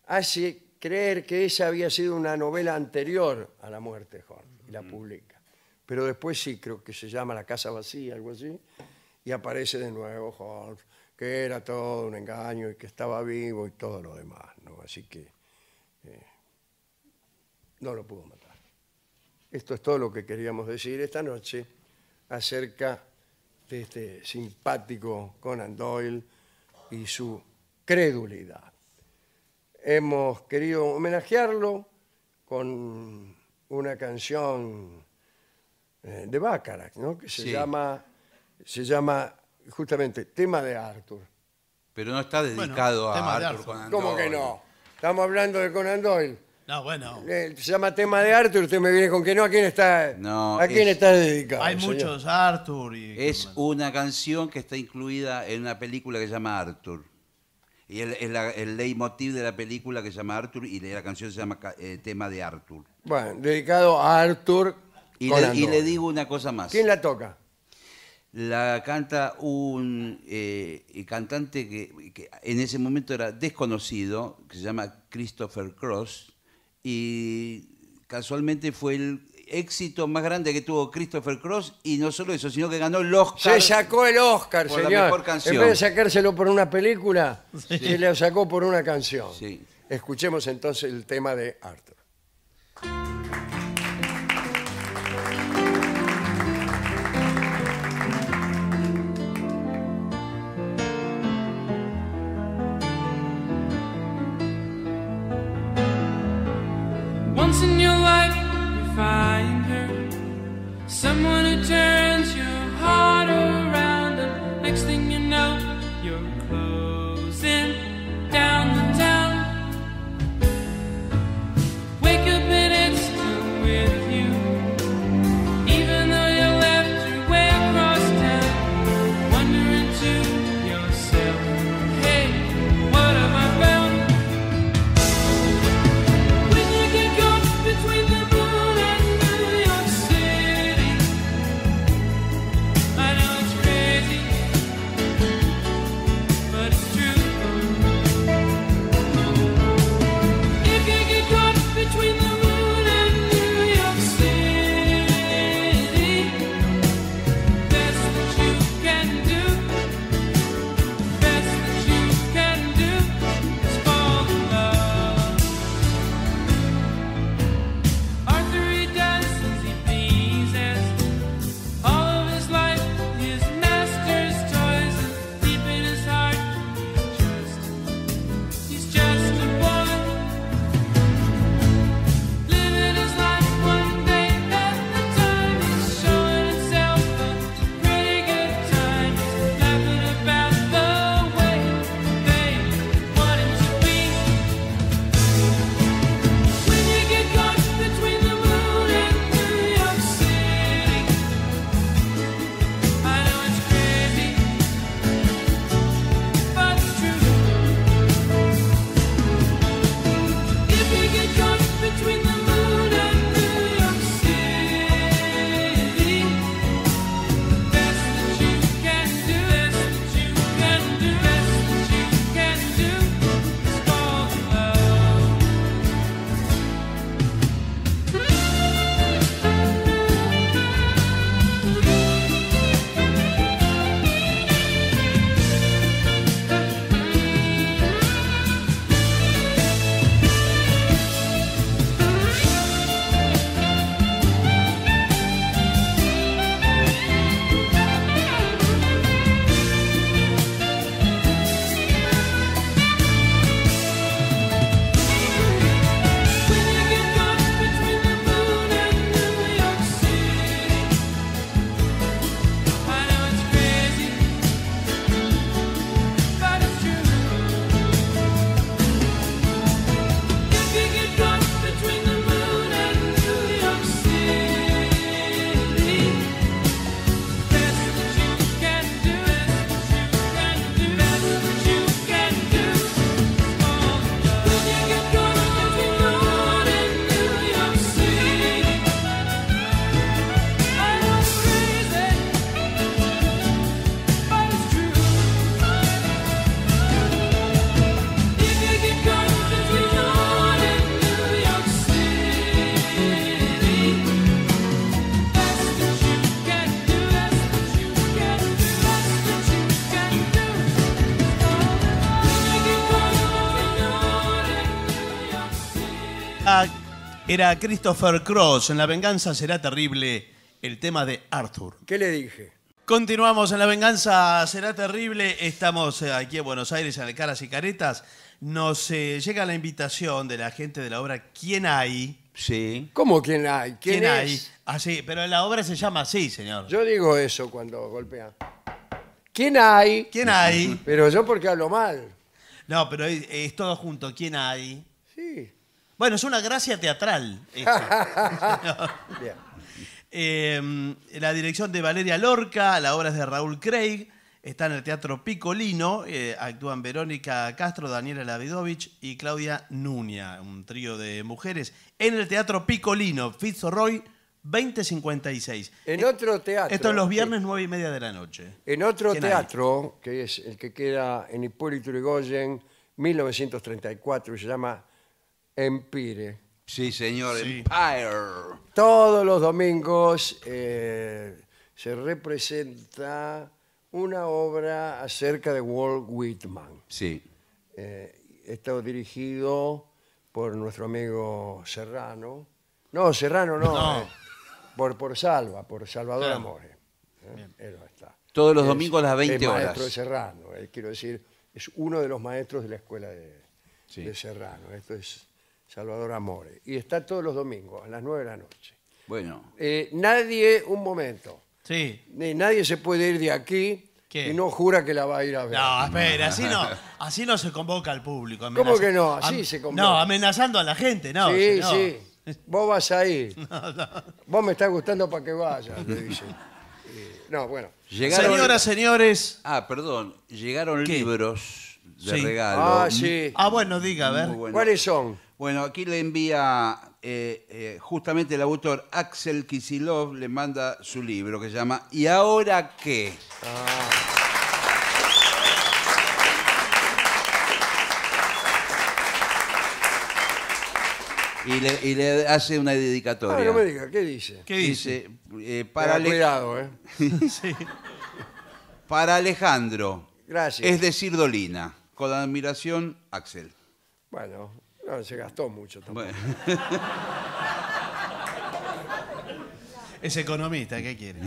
Hace creer que esa había sido una novela anterior a la muerte de Holmes y la publica. Pero después sí, creo que se llama La Casa Vacía, algo así, y aparece de nuevo Holmes, que era todo un engaño y que estaba vivo y todo lo demás. ¿no? Así que no lo pudo matar. Esto es todo lo que queríamos decir esta noche acerca de este simpático Conan Doyle y su credulidad. Hemos querido homenajearlo con una canción eh, de Bacharach, que se, llama, se llama justamente Tema de Arthur. Pero no está dedicado a Arthur, Conan ¿Cómo que no? Estamos hablando de Conan Doyle. No, bueno. Eh, se llama tema de Arthur, usted me viene con que no, ¿a quién está, dedicado? Hay muchos Arthur y... Es una canción que está incluida en una película que se llama Arthur. Y el, es el leitmotiv de la película que se llama Arthur y la canción se llama eh, Tema de Arthur. Bueno, dedicado a Arthur Y le, digo una cosa más. ¿Quién la toca? La canta un eh, cantante que en ese momento era desconocido, que se llama Christopher Cross, y casualmente fue el éxito más grande que tuvo Christopher Cross y no solo eso, sino que ganó el Oscar. Se sacó el Oscar, por La mejor canción. En vez de sacárselo por una película, se lo sacó por una canción. Escuchemos entonces el tema de Arthur. Era Christopher Cross. En La venganza será terrible el tema de Arthur. ¿Qué le dije? Continuamos en La venganza será terrible. Estamos eh, aquí en Buenos Aires, en el Caras y Caretas. Nos eh, llega la invitación de la gente de la obra ¿Quién hay? Sí. ¿Cómo quién hay? ¿Quién, hay quién hay? Así, ah, pero la obra se llama así, señor. Yo digo eso cuando golpea. ¿Quién hay? ¿Quién hay? Pero yo porque hablo mal. No, pero es todo junto. ¿Quién hay? Sí. Bueno, es una gracia teatral. Em, la dirección de Valeria Lorca, la obra es de Raúl Craig, está en el Teatro Picolino, eh, actúan Verónica Castro, Daniela Lavidovich y Claudia Nuña, un trío de mujeres, en el Teatro Picolino, Fitzroy 2056. En eh, otro teatro. Esto es los viernes nueve y media de la noche. En otro teatro, que es el que queda en Hipólito Yrigoyen, 1934, y se llama Empire. Sí, señor, Empire. Todos los domingos eh, se representa una obra acerca de Walt Whitman. Sí. Eh, está dirigido por nuestro amigo Serrano. No, Serrano no. Eh, por, por Salva, por Salvador Amore. está. Todos los domingos a las 20 maestro Serrano, quiero decir, es uno de los maestros de la escuela de, de Serrano. Esto es Salvador Amore. Y está todos los domingos, a las 9 de la noche. Bueno. Eh, nadie, un momento. Sí. Nadie se puede ir de aquí y no jura que la va a ir a ver. No, espera, así no, se convoca al público. ¿Cómo que no? Así se convoca. No, amenazando a la gente, no. sí, sí. Vos vas a ir. Vos me estás gustando para que vaya. le dice. Eh, no, bueno. Señoras, señores. Ah, perdón. Llegaron libros de regalo. Ah, sí. Ah, bueno, diga, a ver. ¿Cuáles son? Bueno, aquí le envía eh, eh, justamente el autor Axel Kisilov, le manda su libro que se llama ¿Y ahora qué? Ah. Y, le, hace una dedicatoria. Ah, ¿qué dice? dice? Eh, para cuidado, ¿eh? Para Alejandro. Gracias. Es decir, Dolina. Con admiración, Axel. Bueno, se gastó mucho también Es economista, ¿qué quiere?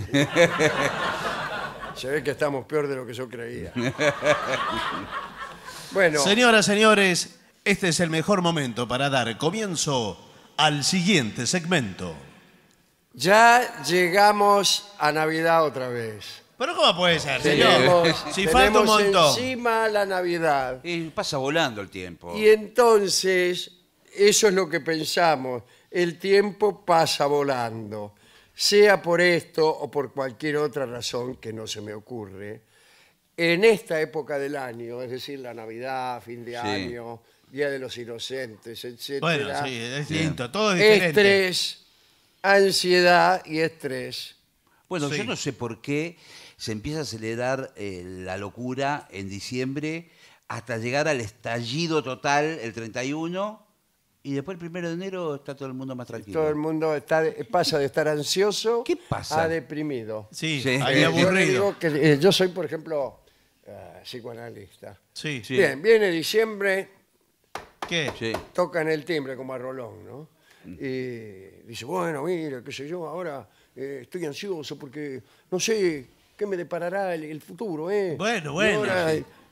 Se ve que estamos peor de lo que yo creía. Bueno. Señoras, señores, este es el mejor momento para dar comienzo al siguiente segmento. Ya llegamos a Navidad otra vez. Pero ¿cómo puede ser, señor? Si falta un encima la Navidad. Y pasa volando el tiempo. Y entonces, eso es lo que pensamos. El tiempo pasa volando. Sea por esto o por cualquier otra razón que no se me ocurre, en esta época del año, es decir, la Navidad, fin de año, Día de los Inocentes, etc., Bueno, sí, es distinto, todo es diferente. estrés, ansiedad y estrés. Bueno, yo no sé por qué se empieza a acelerar eh, la locura en diciembre hasta llegar al estallido total el 31 y después el 1 de enero está todo el mundo más tranquilo. Todo el mundo está, pasa de estar ansioso ¿Qué pasa? a deprimido. Sí, aburrido. Eh, yo, soy, por ejemplo, eh, psicoanalista. Sí, Bien, viene diciembre. ¿Qué? Sí. Tocan el timbre como a Rolón, ¿no? Y dice, bueno, mira, qué sé yo, ahora estoy ansioso porque, no sé, qué me deparará el, futuro. Eh? Bueno, bueno.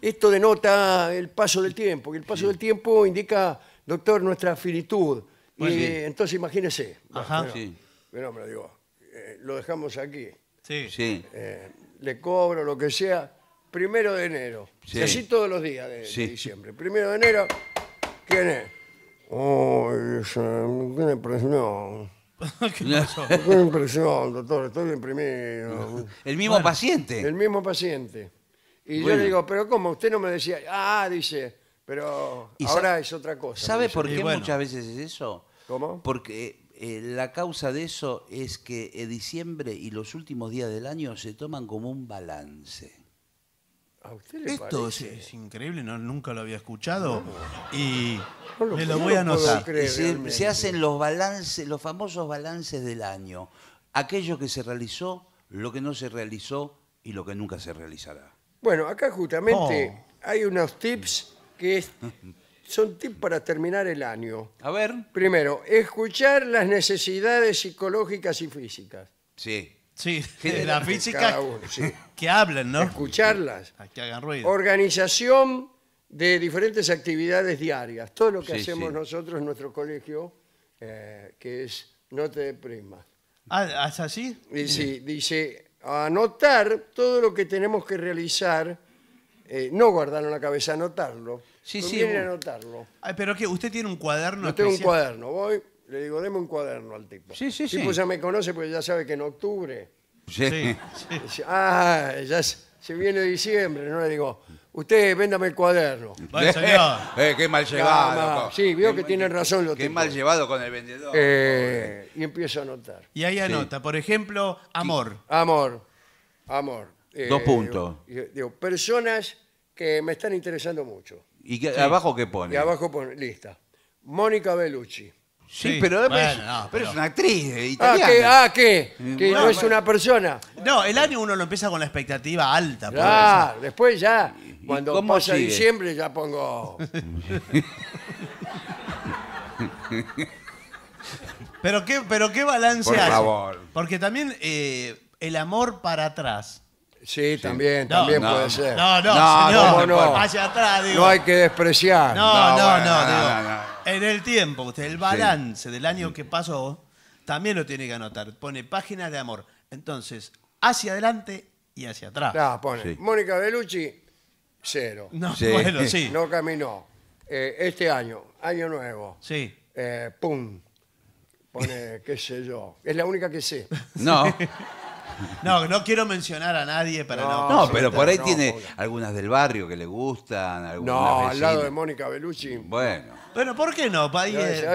esto denota el paso del tiempo, y el paso del tiempo indica, doctor, nuestra finitud. y, Entonces, imagínese. Ajá. sí. bueno, pero digo, eh, lo dejamos aquí. Sí. sí. Eh, le cobro lo que sea, primero de enero. Sí. así todos los días de, diciembre. Primero de enero, ¿quién es? Oh, no es? No. ¿Qué impresión, doctor, estoy El mismo paciente. El mismo paciente. Y yo le digo, pero ¿cómo? Usted no me decía, ah, dice, pero ahora es otra cosa. ¿Sabe por qué muchas veces es eso? ¿Cómo? Porque eh, la causa de eso es que en eh, diciembre y los últimos días del año se toman como un balance. Esto es, increíble, nunca lo había escuchado. Y me lo voy a anotar. se, hacen los balances, los famosos balances del año. Aquello que se realizó, lo que no se realizó y lo que nunca se realizará. Bueno, acá justamente oh. hay unos tips que son tips para terminar el año. A ver. Primero, escuchar las necesidades psicológicas y físicas. Sí. Sí, de la física, que hablen, ¿no? Escucharlas. Que hagan ruido. Organización de diferentes actividades diarias. Todo lo que hacemos nosotros en nuestro colegio, eh, que es no te deprimas. Ah, así? sí, dice, anotar todo lo que tenemos que realizar, eh, no guardarlo en la cabeza, anotarlo. Sí, sí, anotarlo. pero que usted tiene un cuaderno Yo tengo un cuaderno, voy, le digo, deme un cuaderno al tipo. Sí, sí, el tipo ya me conoce porque ya sabe que en octubre. Sí. ah, ya se, viene diciembre. No le digo, usted véndame el cuaderno. Eh, qué mal llevado. Sí, veo que tiene razón tiene Qué mal llevado con el vendedor. Eh, y empiezo a anotar. Y ahí anota, por ejemplo, amor. Amor, amor. Eh, Dos puntos. Digo, personas que me están interesando mucho. ¿Y qué- abajo qué pone? Y abajo pone, lista. Mónica Bellucci. Sí, pero, pero es una actriz eh, ah, ah, ¿qué? Que no, es una persona. No, el año uno lo empieza con la expectativa alta. por después ya, cuando pasa diciembre ya pongo... Pero qué, pero qué balance Por favor. Porque también eh, el amor para atrás Sí, también, también puede ser. No, no, No, no? Hacia atrás, digo. No hay que despreciar. No, no, No, digo, En el tiempo, usted, el balance del año que pasó, también lo tiene que anotar. Pone páginas de amor. Entonces, hacia adelante y hacia atrás. pone. Mónica Belucci, cero. No, Sí. bueno, sí. No caminó. Eh, este año, año nuevo. Sí. Eh, pum. Pone, qué sé yo. Es la única que sé. No. No, no quiero mencionar a nadie para no. No, pero por ahí tiene algunas del barrio que le gustan. Algunas no, al lado de Mónica Bellucci. Bueno. Pero ¿por qué no? a,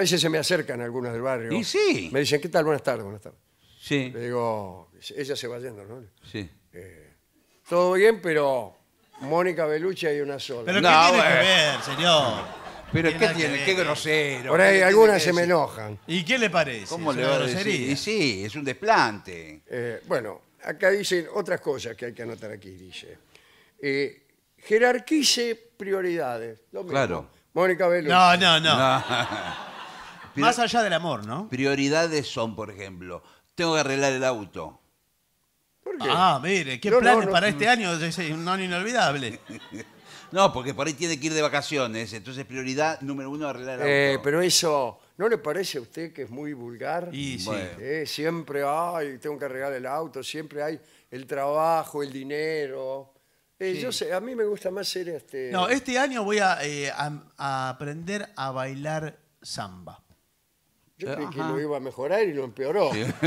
veces, se me acercan algunas del barrio. Y sí. Me dicen, ¿qué tal? Buenas tardes, buenas tardes. Sí. Le digo, ella se va yendo, ¿no? Sí. Eh, todo bien, pero Mónica Bellucci hay una sola. Pero ¿qué tiene que ver, señor? Pero ¿qué tiene? Qué grosero. Por ahí algunas se me enojan. ¿Y qué le parece? ¿Cómo le va a decir? Y sí, es un desplante. Eh, bueno, acá dicen otras cosas que hay que anotar aquí, dice. Eh, jerarquice prioridades. Claro. Mónica Velo. No, no, no, Más allá del amor, ¿no? Prioridades son, por ejemplo, tengo que arreglar el auto. ¿Por qué? Ah, mire, qué plan para este año, es un año inolvidable. No, porque por ahí tiene que ir de vacaciones. Entonces, prioridad número uno, arreglar el eh, auto. pero eso, ¿no le parece a usted que es muy vulgar? sí. Eh, siempre hay, tengo que arreglar el auto, siempre hay el trabajo, el dinero. Eh, yo sé, a mí me gusta más ser este. No, este año voy a, aprender a bailar samba. yo creí que lo iba a mejorar y lo empeoró.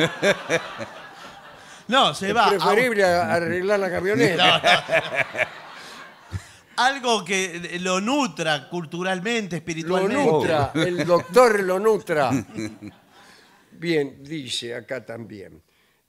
No, se va. Preferible arreglar la camioneta. algo que eh, lo nutra culturalmente, espiritualmente. Lo nutra, el doctor lo nutra. Bien, dice acá también.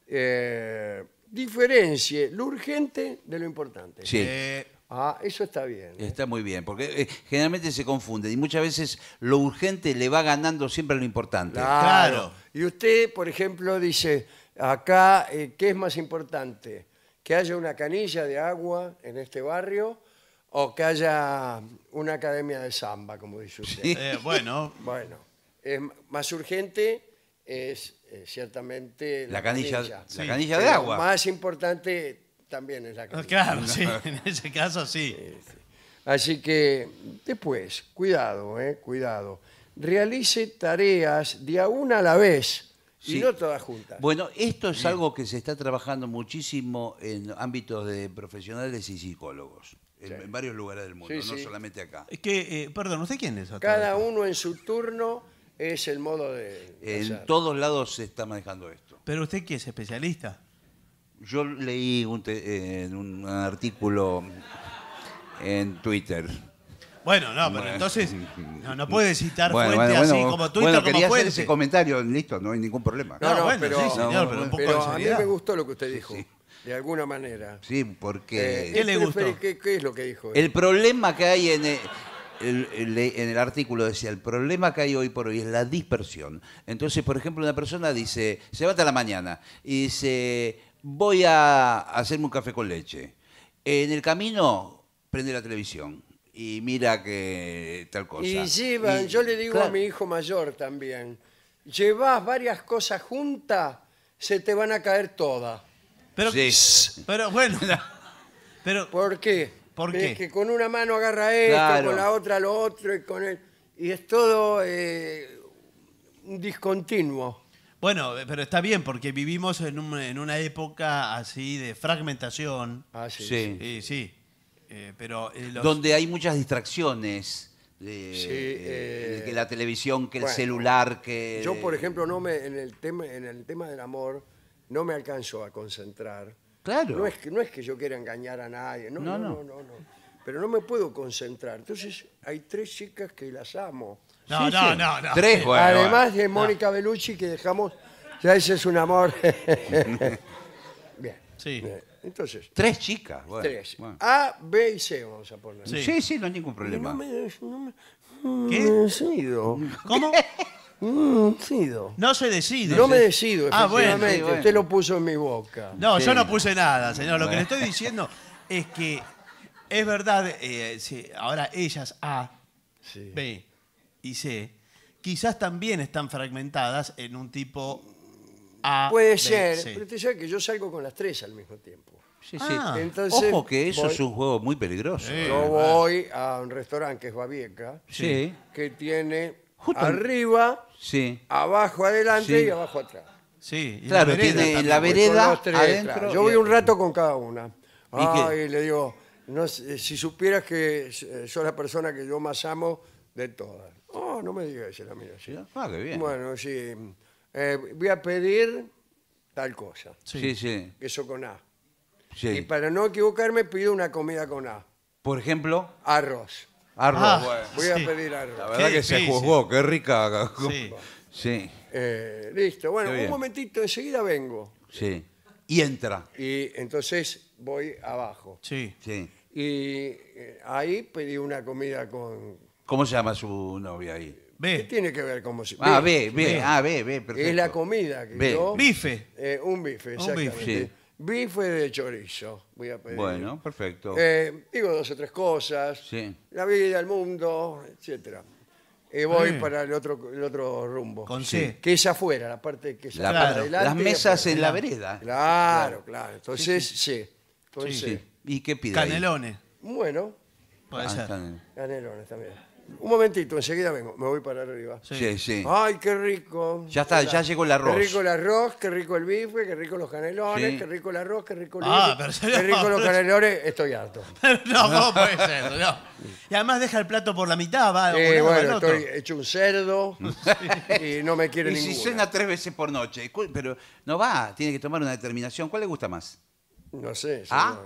Eh, diferencie lo urgente de lo importante. Sí. Eh, ah, eso está bien. Está muy bien, porque generalmente se confunde y muchas veces lo urgente le va ganando siempre lo importante. claro. Y usted, por ejemplo, dice, acá, ¿qué es más importante? ¿Que haya una canilla de agua en este barrio o que haya una academia de samba, como dice usted. Eh, bueno, Bueno, es más urgente es eh, ciertamente la canilla, la canilla de agua. Más importante también es la canilla. claro, sí, en ese caso sí. Así que después, cuidado, eh, cuidado. Realice tareas de a una a la vez y no todas juntas. Bueno, esto es algo que se está trabajando muchísimo en ámbitos de profesionales y psicólogos en, varios lugares del mundo, no solamente acá. Es que, eh, perdón, ¿usted quién es? Cada uno en su turno es el modo de... En todos lados se está manejando esto. ¿Pero usted qué es especialista? Yo leí un, eh, un artículo en Twitter. Bueno, no, pero entonces no, no puede citar fuente así como Twitter como hacer ese comentario, listo, no hay ningún problema. No, bueno, sí, señor, pero, un poco a mí me gustó lo que usted dijo de alguna manera. Sí, porque... Eh, ¿Qué le ¿Qué, es lo que dijo? El problema que hay en el, artículo decía, el problema que hay hoy por hoy es la dispersión. Entonces, por ejemplo, una persona dice, se va a la mañana y dice, voy a hacerme un café con leche. En el camino prende la televisión y mira que tal cosa. Y llevan, yo le digo a mi hijo mayor también, llevas varias cosas juntas, se te van a caer todas. Pero, pero bueno. Pero, ¿Por qué? ¿Por con una mano agarra esto, con la otra lo otro y con el... Y es todo eh, un discontinuo. bueno, eh, pero está bien porque vivimos en, en una época así de fragmentación. Ah, sí. Sí. Eh, pero Donde hay muchas distracciones. de- que la televisión, que el celular, que... Yo, por ejemplo, no me en el tema en el tema del amor no me alcanzo a concentrar. Claro. No es, que, no es que yo quiera engañar a nadie, no, no, no, no. Pero no me puedo concentrar. Entonces hay tres chicas que las amo. No, no, no, Tres, bueno. Además de Mónica Bellucci que dejamos, ya ese es un amor. Bien. Sí. Entonces, Tres chicas. bueno, tres. A, B y C vamos a poner. Sí. Sí, no hay ningún problema. ¿Qué? ¿Cómo? Mm, No se decide. No me decido, Ah, bueno, Usted lo puso en mi boca. No, yo no puse nada, señor. Lo que le estoy diciendo es que es verdad, eh, ahora ellas A, B y C, quizás también están fragmentadas en un tipo A. Puede ser, pero usted sabe que yo salgo con las tres al mismo tiempo. Sí, sí. Ah, Entonces, Ojo que eso es un juego muy peligroso. Yo voy a un restaurante que es Babieca, que tiene arriba abajo adelante y abajo atrás. Sí, Claro, tiene la vereda Yo voy un rato con cada una. Ah, y le digo, si supieras que eh, soy la persona que yo más amo de todas. Oh, no me digas, la mira ah, bien. Bueno, sí. Eh, voy a pedir tal cosa, Sí, sí. Queso eso con A. sí. Y para no equivocarme pido una comida con A. Por ejemplo, Arroz. Arroz, ah, Voy a pedir arroz. La verdad que se juzgó, qué rica. Sí. Eh, listo, bueno, un momentito, enseguida vengo. Sí. Y entra. Y entonces voy abajo. Sí. Sí. Y eh, ahí pedí una comida con... ¿Cómo se llama su novia ahí? ¿Qué tiene que ver cómo se. Ah, ve, ve, ah, ve, ve, perfecto. Es la comida que Ve. Eh, un Bife. un bife, Un bife. Sí bife de chorizo, voy a pedir. Bueno, perfecto. Eh, digo dos o tres cosas. La vida, el mundo, etcétera. Y voy para el otro, el otro rumbo. Con sí. Que es afuera, la parte que es La- las mesas en la vereda. Claro, claro. Entonces, sí. ¿Y qué pide? Canelones. bueno, ah, canelones también. Un momentito, enseguida vengo. Me voy para arriba. Sí, sí. Ay, qué rico. Ya está, ya llegó el arroz. Qué rico el arroz, qué rico el bife, qué rico los canelones, qué rico el arroz, qué rico el ah, bife, Ah, pero qué rico los canelones. Estoy harto. no, ¿cómo puede ser? No. Y además deja el plato por la mitad, va Sí, bueno, estoy hecho un cerdo y no me quiere Y si cena tres veces por noche, pero no va, tiene que tomar una determinación. ¿Cuál le gusta más? No sé, ¿A?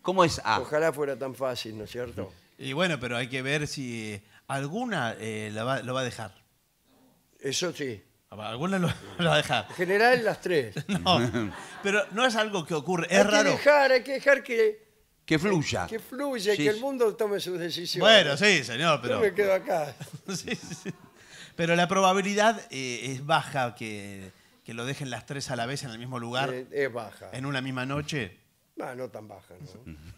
¿Cómo es A? Ojalá fuera tan fácil, ¿no es cierto? Y bueno, pero hay que ver si alguna eh, lo va a dejar. Eso sí. Alguna lo, va a dejar. En general, las tres. pero no es algo que ocurre, es hay Que dejar, hay que dejar que, Que fluya. que fluya que el mundo tome sus decisiones. Bueno, sí, señor, pero... Yo me quedo acá. Pero la probabilidad eh, es baja que, lo dejen las tres a la vez en el mismo lugar, eh, es baja. en una misma noche, No, no tan baja,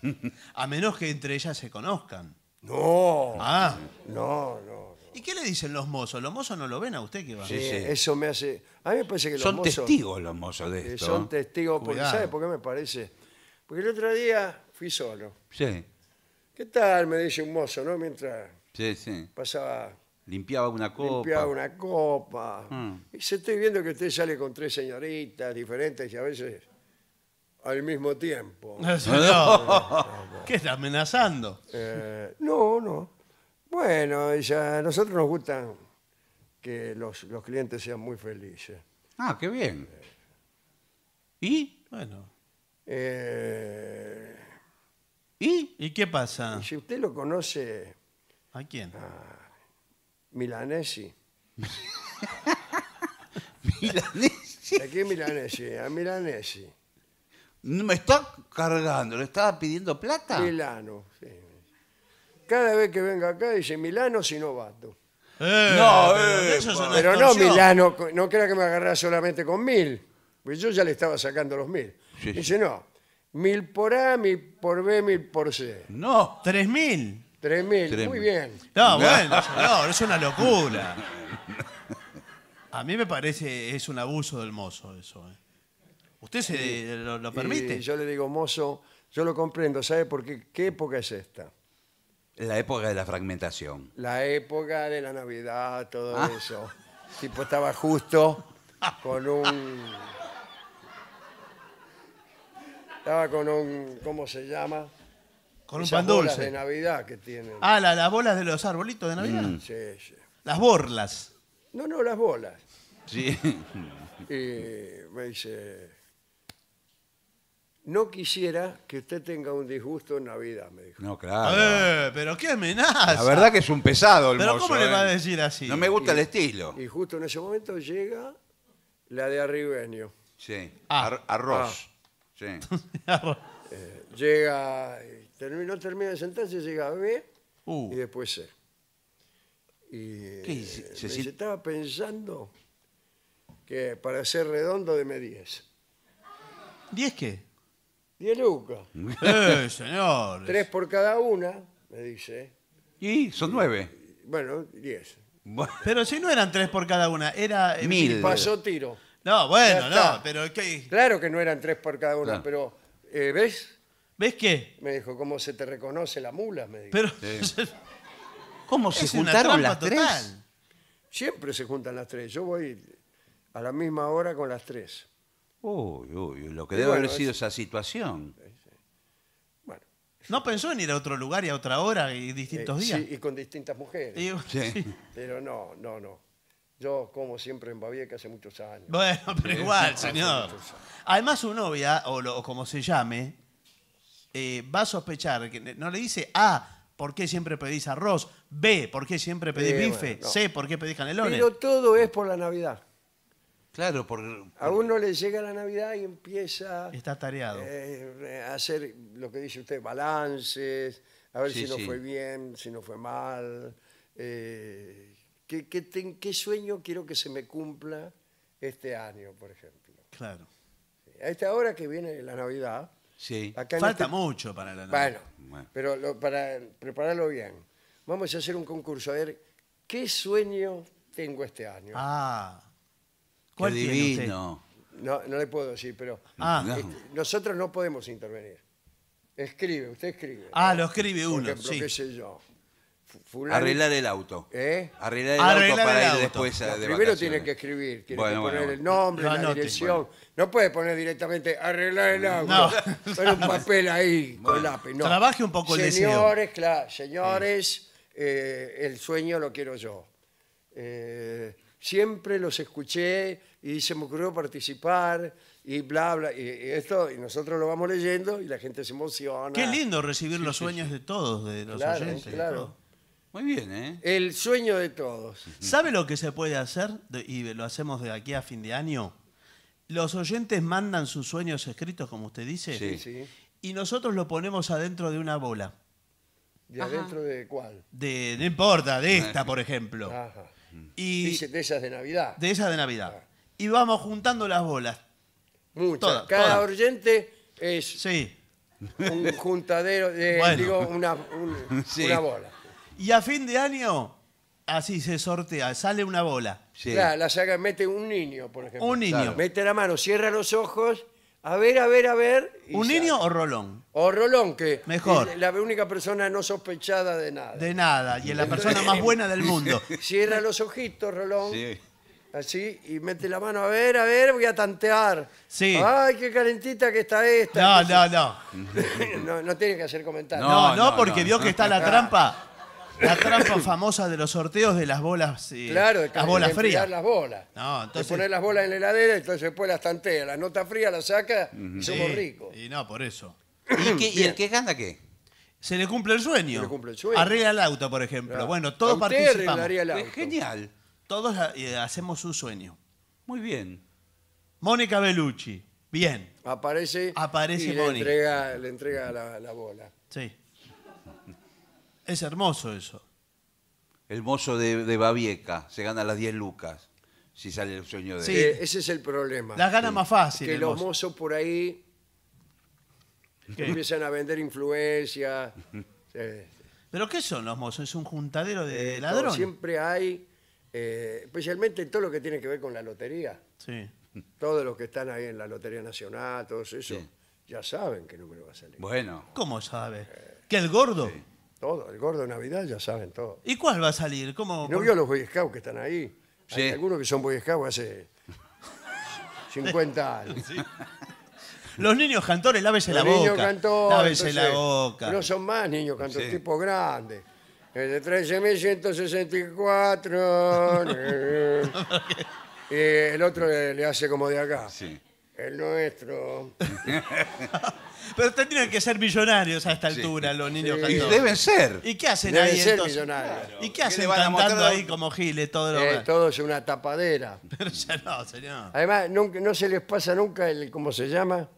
¿no? a menos que entre ellas se conozcan. Ah. No. No, no. ¿Y qué le dicen los mozos? ¿Los mozos no lo ven a usted que va? Sí, sí. Eso me hace. A mí me parece que los Son testigos los mozos de eh, esto. Son testigos. Porque, ¿Sabe por qué me parece? Porque el otro día fui solo. Sí, ¿Qué tal? Me dice un mozo, ¿no? Mientras sí, sí. pasaba, Limpiaba una copa. limpiaba una copa. Mm. Y se estoy viendo que usted sale con tres señoritas diferentes y a veces al mismo tiempo. ¿Qué está amenazando? Eh, no, no. Bueno, ya nosotros nos gusta que los, clientes sean muy felices. Ah, qué bien. ¿Y? Bueno. Eh, ¿Y? ¿Y qué pasa? Si usted lo conoce... ¿A quién? A Milanesi. Milanesi. Aquí Milanesi, a Milanesi. Me está cargando, le estaba pidiendo plata. Milano, sí. Cada vez que venga acá dice Milano si No, eh, eh, eso Pero no Milano, no crea que me agarrá solamente con mil. Pues yo ya le estaba sacando los mil. Dice, no, mil por A, mil por B, mil por C. No. Tres mil, Tres mil, muy bien. No, bueno, no, es una locura. A mí me parece es un abuso del mozo eso. ¿eh? ¿Usted se lo, permite? yo le digo, mozo, yo lo comprendo, ¿sabe por qué? ¿Qué época es esta? La época de la fragmentación. La época de la Navidad, todo ah. eso. tipo estaba justo con un... Estaba con un... ¿Cómo se llama? Con un pan bolas de Navidad que tienen. Ah, las bolas de los arbolitos de Navidad. Mm. Sí, sí. Las borlas. No, no, las bolas. Sí. Y me dice, no quisiera que usted tenga un disgusto en Navidad, me dijo. No, claro. pero qué amenaza. La verdad que es un pesado el Pero ¿cómo le va a ¿eh? decir así? No me gusta el estilo. Y justo en ese momento llega la de Arribeño. Sí. Ah. arroz. Ah. Sí. Eh, llega, terminó no termina de sentarse, llega B uh. y después C. Y ¿Qué eh, ¿Se estaba pensando que para ser redondo de 10. 10 qué? 10 lucas. Eh, señores. Tres por cada una, me dice. Y son nueve. Bueno, 10. Pero si no eran tres por cada una, era... Mil. Pasó tiro. No, bueno, no, pero ¿qué? Claro que no eran tres por cada una, pero eh, ¿ves? ¿Ves qué? Me dijo, ¿cómo se te reconoce la mula? Me dijo. Pero ¿Cómo se juntaron las tres? Siempre se juntan las tres. Yo voy a la misma hora con las tres. Uy, uy, lo que debe haber sido esa situación. Eh, bueno, No pensó en ir a otro lugar y a otra hora y distintos eh, días. Sí, y con distintas mujeres. Pero no, no, no. Yo como siempre en que hace muchos años. Bueno, pero igual, señor. Además su novia, o, como se llame, eh, va a sospechar que no le dice A, ¿por qué siempre pedís arroz? B, ¿por qué siempre pedís bife? C, ¿por qué pedís canelones? Pero todo es por la Navidad. Claro, porque... A uno le llega la Navidad y empieza Está tareado. Eh, a hacer lo que dice usted, balances, a ver si no fue bien, si no fue mal, eh, qué, sueño quiero que se me cumpla este año, por ejemplo. Claro. A esta hora que viene la Navidad, Sí. Falta este mucho para la Navidad. Bueno, pero para prepararlo bien, vamos a hacer un concurso a ver qué sueño tengo este año. Ah, Qué divino. No, no le puedo decir, pero ah. este, nosotros no podemos intervenir. Escribe, usted escribe. Ah, lo escribe uno, sí. qué sé yo. Arreglar el auto. ¿Eh? Arreglar el auto para ir después a- de Primero tiene que escribir, tiene que poner el nombre, la dirección. No puede poner directamente arreglar el auto. No. Poner un papel ahí con lápiz. Trabaje un poco el deseo. Señores, claro, mm. señores, eh, el sueño lo quiero yo. Eh, siempre los escuché y se me ocurrió participar y bla, bla, y esto, y nosotros lo vamos leyendo y la gente se emociona. Qué lindo recibir los sueños de todos, de los oyentes. claro. Muy bien, ¿eh? El sueño de todos. ¿Sabe lo que se puede hacer? Y lo hacemos de aquí a fin de año. Los oyentes mandan sus sueños escritos, como usted dice, Sí. Sí. y nosotros lo ponemos adentro de una bola. ¿De adentro de cuál? De, no importa, de esta, por ejemplo. Ajá. Y de esas de Navidad. de esas de Navidad. Ah. Y vamos juntando las bolas. Muchas. Cada Oryente es Sí. un juntadero, de, digo, una, una bola. Y a fin de año, así se sortea, sale una bola. Claro, la saca, mete un niño, por ejemplo. Un niño. Mete la mano, cierra los ojos a ver, a ver, a ver. ¿Un niño o Rolón? O Rolón, que Mejor. es la única persona no sospechada de nada. De nada, y es la persona más buena del mundo. Cierra los ojitos, Rolón. Sí. Así, y mete la mano, a ver, a ver, voy a tantear. Sí. Ay, qué calentita que está esta. No, no, no. no, tiene que hacer comentarios. No, No, porque vio que está la ah. trampa. La trampa famosa de los sorteos de las bolas. Claro, de las frías. No, entonces- poner las bolas en la heladera, entonces después las tantea. La nota fría la saca y somos ricos. Y no, por eso. ¿Y, el que gana qué? Se le cumple el sueño. Se cumple el sueño. Arregla el auto, por ejemplo. Bueno, todos participamos. Pues genial. Todos eh, hacemos un sueño. Muy bien. Mónica Bellucci. Bien. Aparece, Aparece y le entrega, le entrega la, la bola. Sí. Es hermoso eso. El mozo de, Babieca se gana las 10 lucas si sale el sueño de Sí, eh, ese es el problema. Las gana más fácil. Que los mozos por ahí empiezan a vender influencia. ¿Pero qué son los mozos? ¿Es un juntadero de eh, ladrones? Siempre hay, eh, especialmente en todo lo que tiene que ver con la lotería. Sí. Todos los que están ahí en la Lotería Nacional, todos eso, ya saben qué número va a salir. Bueno, ¿Cómo sabe? ¿Que el gordo? el gordo de Navidad ya saben todo. ¿Y cuál va a salir? ¿Cómo, ¿No vio los Boy que están ahí? Hay algunos que son Boy hace 50 años. Los niños cantores, lávese la Los niños cantores. lávese la boca. No son más niños cantores, tipo grande. El de 13.164. Eh, eh. y el otro le hace como de acá. Sí. El nuestro. Pero tendrían tienen que ser millonarios a esta altura, los niños Y deben ser. ¿Y qué hacen Deben ahí ser millonarios. ¿Y qué hacen plantando cantando ahí como giles todo lo Eh, todo es una tapadera. Pero ya no, señor. Además, nunca- no se les pasa nunca el, ¿cómo se llama?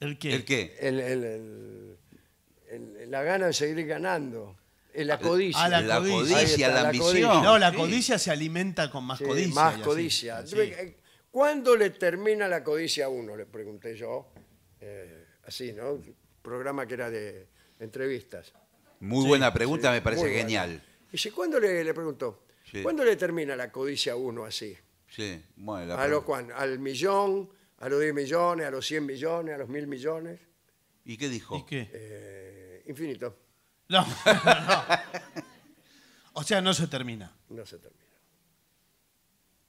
¿El qué? ¿El qué? la gana de seguir ganando. La ah, codicia. Ah, la codicia. la ambición. No, la codicia se alimenta con más codicia. más codicia. Eh, ¿Cuándo le termina la codicia a uno? Le pregunté yo. Eh, así, ¿no? programa que era de entrevistas. Muy buena pregunta, me parece genial. Y ¿cuándo le, preguntó? ¿Cuándo le termina la codicia a uno así? Sí, bueno, ¿A lo Juan, ¿Al millón? ¿A los 10 millones? ¿A los 100 millones? ¿A los mil millones? ¿Y qué dijo? ¿Y qué? Eh, infinito. No, no, no. O sea, no se termina. No se termina.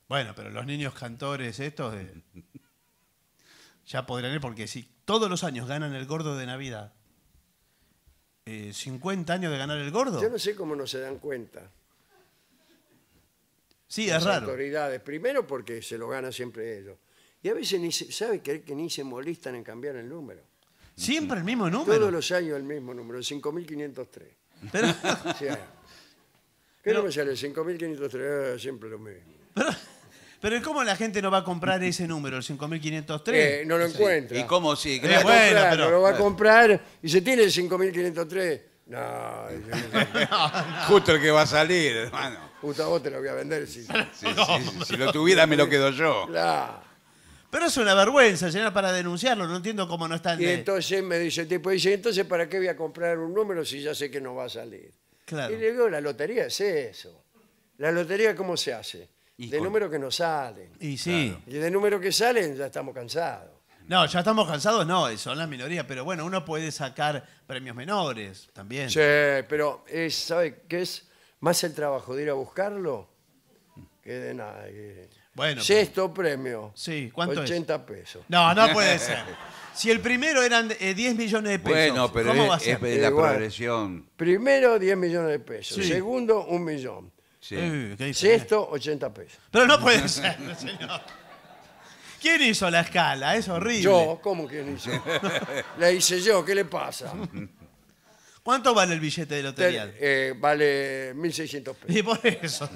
Bueno, pero los niños cantores estos ya podrán ir, porque si todos los años ganan el gordo de Navidad, 50 eh, años de ganar el gordo. Yo no sé cómo no se dan cuenta. Sí, es las autoridades. Primero porque se lo gana siempre ellos. Y a veces ni se, sabe que, que ni se molestan en cambiar el número. Siempre el mismo número. Todos los años el mismo número, el 5503. Pero... O ¿Qué Pero... me sale? 5503, eh, siempre lo mismo. Pero... Pero ¿cómo la gente no va a comprar ese número, el 5503? Eh, no lo encuentra. ¿Y cómo sí? lo va a Bueno, comprar, va a comprar y se tiene el 5503. No, Justo el que va a salir, hermano. justo a vos te lo voy a vender. si lo tuviera, me lo quedo yo. Claro. Pero es una vergüenza, señora, para denunciarlo. No entiendo cómo no están. Y entonces me dice el tipo, dice, entonces ¿para qué voy a comprar un número si ya sé que no va a salir? Claro. Y le digo, la lotería es eso. ¿La lotería cómo se hace? de número números que no salen. Y de números que salen ya estamos cansados. No, ya estamos cansados, no, eh, son las minorías, pero bueno, uno puede sacar premios menores también. Sí, pero es, ¿sabe qué es? Más el trabajo de ir a buscarlo que de nada. Bueno, Sexto premio. Sí, ¿cuánto es? 80 pesos. no, no puede ser. Si el primero eran 10 eh, millones de pesos, pero ¿cómo va a ser? la progresión. Primero 10 millones de pesos. Segundo, un millón. Sí. esto, 80 pesos. Pero no puede ser, señor. ¿Quién hizo la escala? Es horrible. Yo, ¿cómo quién hizo? La hice yo, ¿qué le pasa? ¿Cuánto vale el billete de lotería? Eh, vale 1.600 pesos. Y por eso.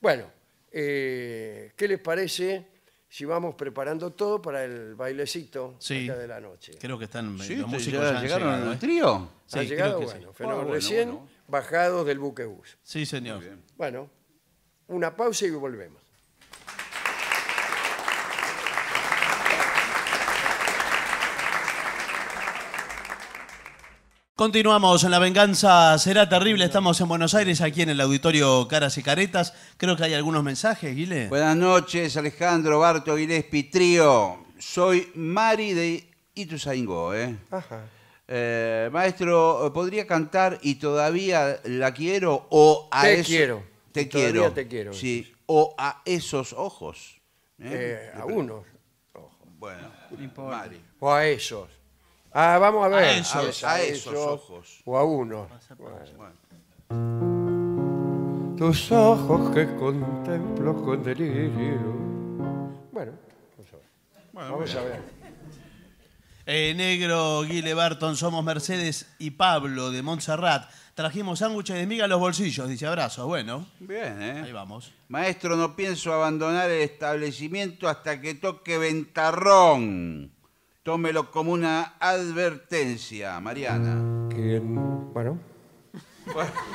Bueno, eh, ¿qué les parece si vamos preparando todo para el bailecito de la noche? Creo que están los músicos ya llegaron el ¿eh? trío. ¿Ha Sí, llegado? Ah, bueno, recién bajados del buque bus. Sí, señor. Bueno, una pausa y volvemos. Continuamos en La Venganza Será Terrible. Estamos en Buenos Aires, aquí en el auditorio Caras y Caretas. Creo que hay algunos mensajes, Guile. Buenas noches, Alejandro Barto Guilés Pitrío. Soy Mari de Ituzaingó, ¿eh? Ajá. Eh, maestro, ¿podría cantar y todavía la quiero o a Te quiero. Te te quiero. Sí, o a esos ojos. Eh, a unos. Bueno, O a esos. Ah, vamos a ver. A esos. ojos. O a uno. Tus ojos que contemplo con delirio. Bueno, Vamos a ver. Eh, negro, Guile Barton, somos Mercedes y Pablo de Montserrat. Trajimos sándwiches de miga a los bolsillos, dice abrazos. Bueno. Bien, ¿eh? Ahí vamos. Maestro, no pienso abandonar el establecimiento hasta que toque ventarrón. Tómelo como una advertencia, Mariana. Que, bueno.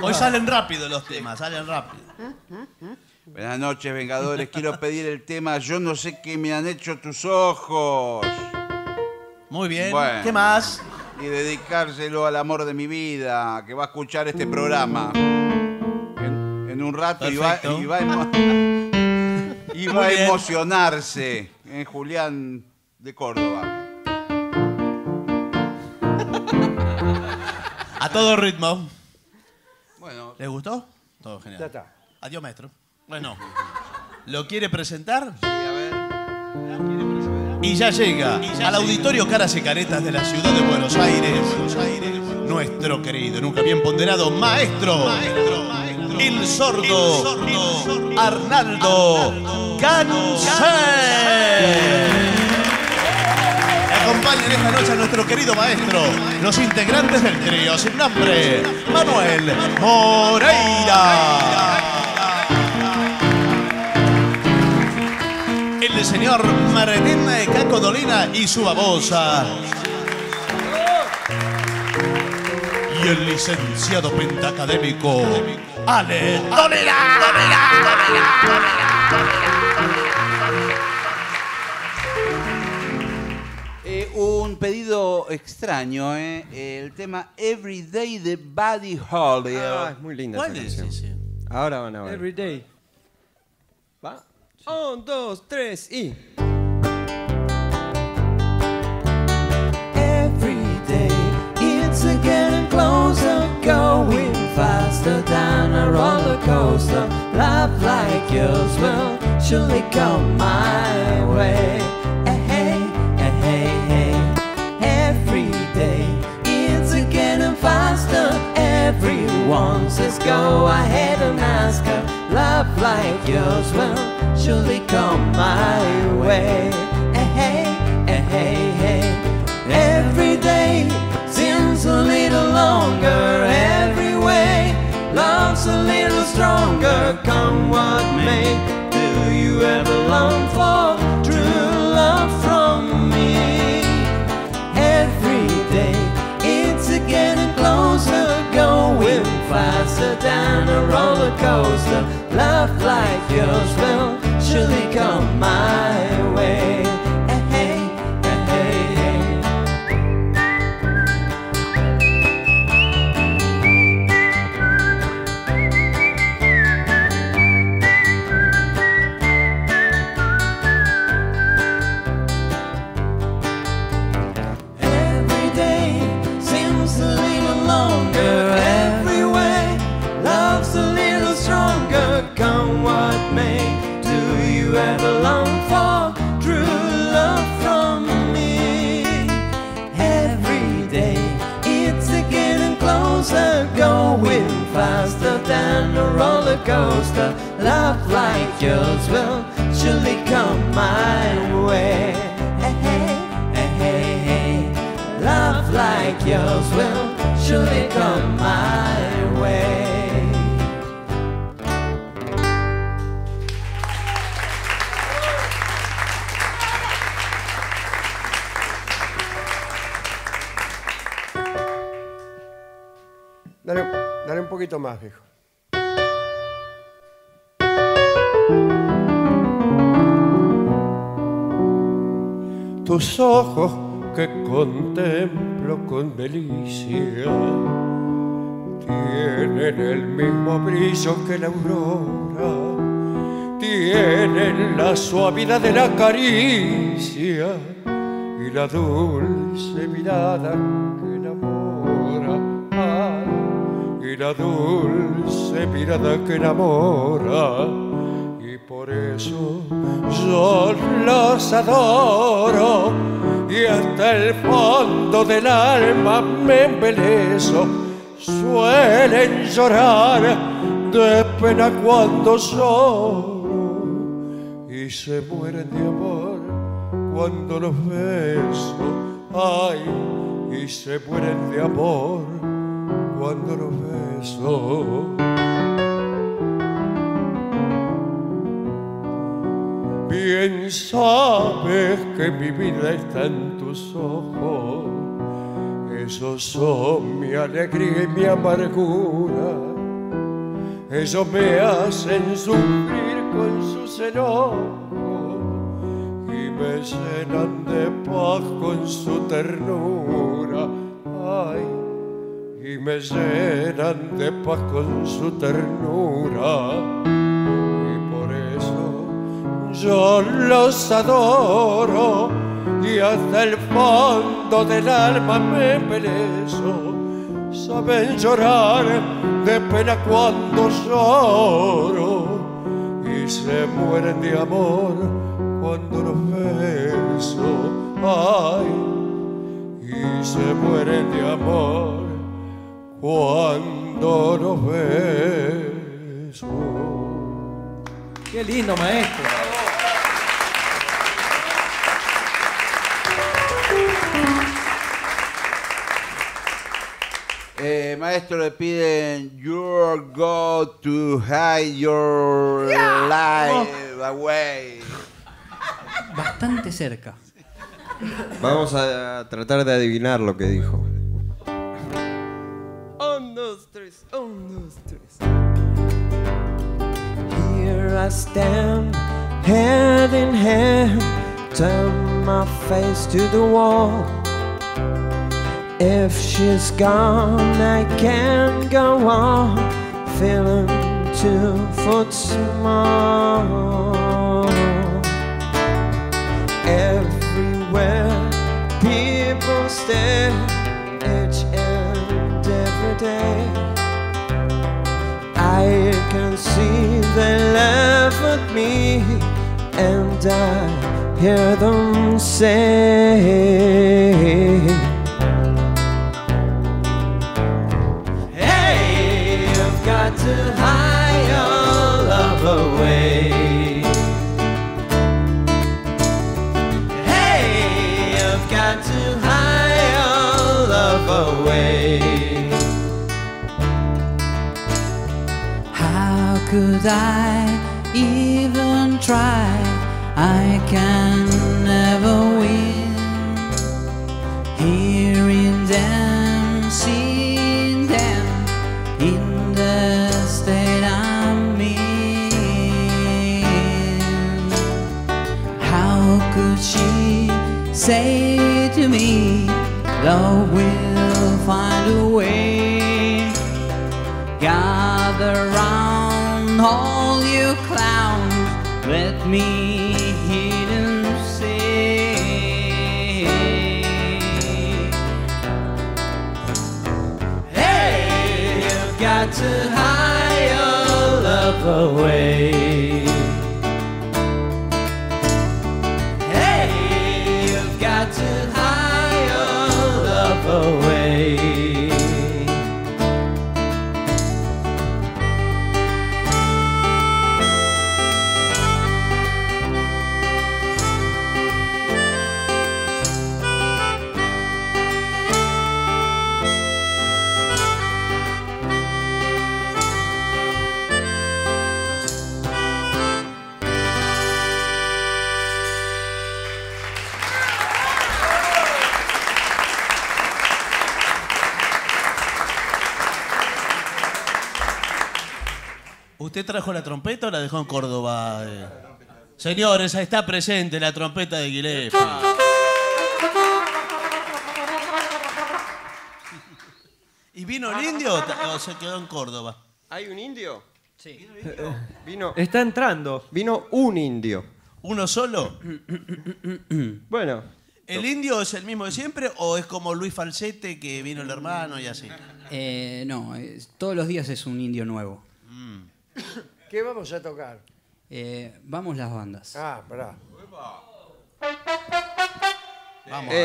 Hoy salen rápido los temas, salen rápido. Buenas noches, Vengadores. Quiero pedir el tema Yo no sé qué me han hecho tus ojos. Muy bien. ¿Qué más? Y dedicárselo al amor de mi vida, que va a escuchar este programa. En, un rato y va, a emocionarse en Julián de Córdoba. A todo ritmo. Bueno. ¿Le gustó? Todo genial. Ya Adiós, maestro. Bueno. ¿Lo quiere presentar? Sí, a ver. Y ya llega al auditorio Caras y Caretas de la ciudad de Buenos Aires, nuestro querido, nunca bien ponderado maestro, el sordo Arnaldo Cancel. Acompañen esta noche a nuestro querido maestro, los integrantes del trío sin nombre, Manuel Moreira. el señor Martín Caco Dolina y su babosa. Y el licenciado pentacadémico Ale Dolina. Dolina, Dolina, eh, un pedido extraño, ¿eh? el tema Everyday de Buddy Holly. Ah, es muy linda ¿Cuál esa canción. Ahora van a ver. Everyday. Un, dos, tres y. Every day it's getting closer, going faster than a roller coaster. Love like yours will surely come my way. Eh, hey, eh, hey, hey. Every day it's getting faster. Everyone says go ahead and ask her. Love like yours will eventually come my way. Eh hey, eh, hey, hey. Every day seems a little longer. Every way love's a little stronger. Come what may, do you ever long for true love from me? Every day it's getting closer, going faster than a roller coaster. Love like yours. suavidad de la caricia y la dulce mirada que enamora. y la dulce mirada que enamora. Y por eso yo los adoro y hasta el fondo del alma me embelezo. Suelen llorar de pena cuando son se mueren de amor cuando los beso. Ay, y se mueren de amor cuando los beso. Bien sabes que mi vida está en tus ojos. Esos son mi alegría y mi amargura. Ellos me hacen sufrir con su enojos y me llenan de paz con su ternura. Ay, y me llenan de paz con su ternura. Y por eso yo los adoro y hasta el fondo del alma me perezo saben llorar de pena cuando lloro se mueren de amor cuando los beso. Ay, y se mueren de amor cuando los beso. Qué lindo, maestro. Eh, maestro, le piden You're go to hide your life away. Bastante cerca. Vamos a tratar de adivinar lo que dijo. On dos, tres, on dos, tres. Here I stand, head in hand, turn my face to the wall. If she's gone, I can go on feeling two foot small. Everywhere people stare each and every day. I can see they laugh at me, and I hear them say. to hide love away. Hey, have got to hide love away. How could I even try? I can't. Love will find a way. Gather round, all you clowns. Let me hear them say, Hey, you've got to hire love away. ¿Usted trajo la trompeta o la dejó en Córdoba? Señores, Señores, está presente la trompeta de Guilefa. ¿Y vino el indio o, se quedó en Córdoba? ¿Hay un indio? Sí. Vino, Está entrando. Vino un indio. ¿Uno solo? bueno. ¿El indio es el mismo de siempre o es como Luis Falsete que vino el hermano y así? Eh, no, todos los días es un indio nuevo. Mm. ¿Qué vamos a tocar? Eh, vamos las bandas. Ah, Vamos,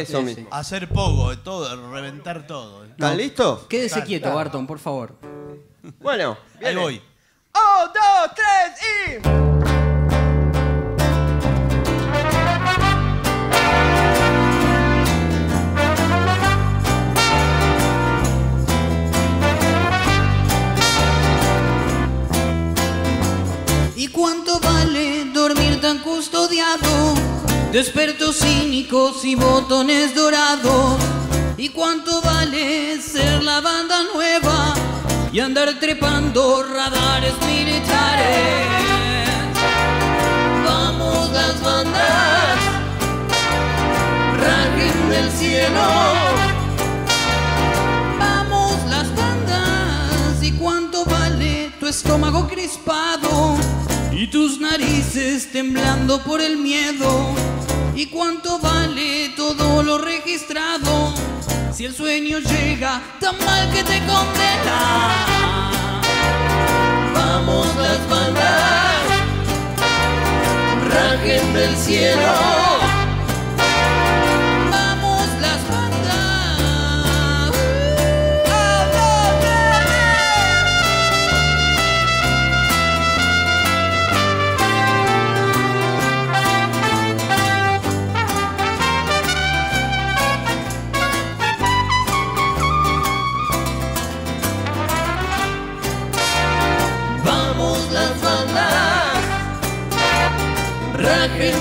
Hacer poco de todo, reventar todo. ¿Están listos? Quédese quieto, Barton, por favor. Bueno, Ahí voy. Oh, dos, tres y... ¿Y cuánto vale dormir tan custodiado? Despertos cínicos y botones dorados. ¿Y cuánto vale ser la banda nueva y andar trepando radares militares? Vamos las bandas, rajen del cielo. Vamos las bandas, ¿y cuánto vale tu estómago crispado? Y tus narices temblando por el miedo. ¿Y cuánto vale todo lo registrado? Si el sueño llega tan mal que te condena. Vamos las bandas, del cielo.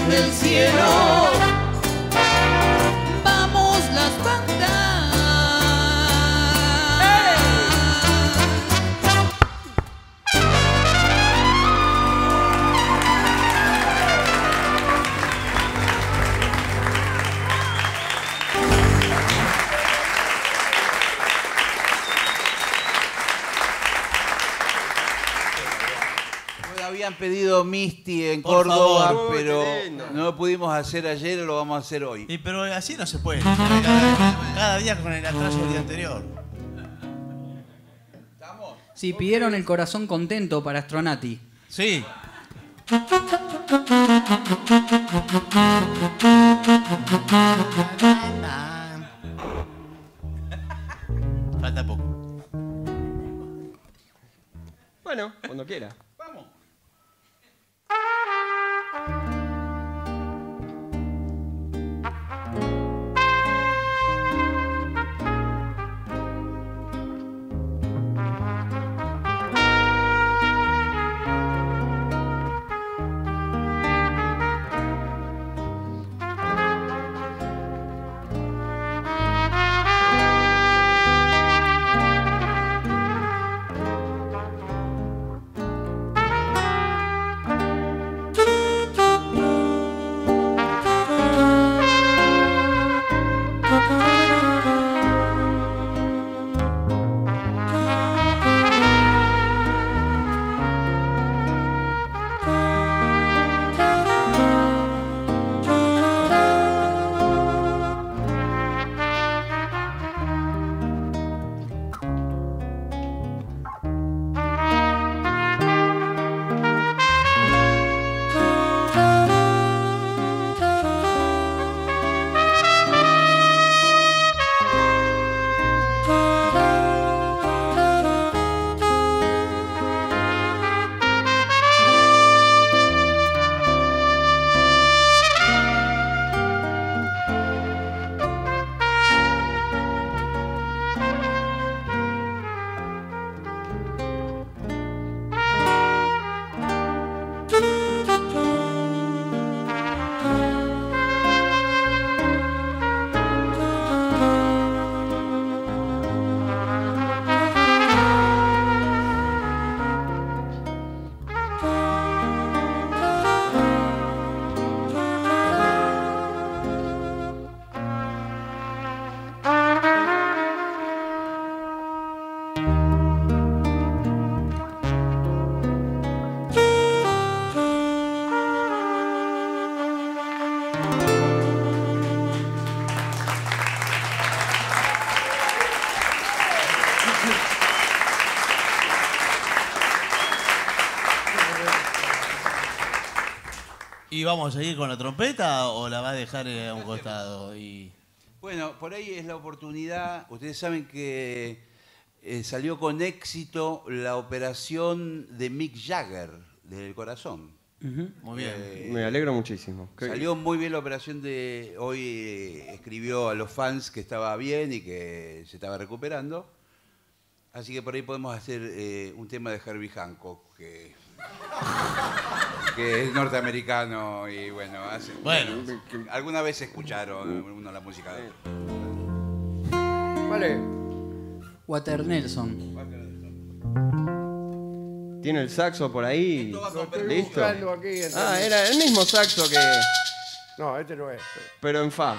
del cielo. Han pedido Misty en Córdoba, pero no lo pudimos hacer ayer, lo vamos a hacer hoy. pero así no se puede. Cada, día con el atraso del día anterior. Sí, pidieron el corazón contento para Astronati. Sí. Falta poco. Bueno, cuando quiera. vamos a seguir con la trompeta o la va a dejar eh, a un costado? Y... Bueno, por ahí es la oportunidad. Ustedes saben que eh, salió con éxito la operación de Mick Jagger del corazón. Muy bien. Eh, Me alegro muchísimo. Salió muy bien la operación de hoy. escribió a los fans que estaba bien y que se estaba recuperando. Así que por ahí podemos hacer un tema de Herbie Hancock. Que... que es norteamericano y bueno, alguna vez escucharon uno la música de él. Vale. Water Nelson. Tiene el saxo por ahí. Listo. ah, era el mismo saxo que. No, este no es. Pero en fa.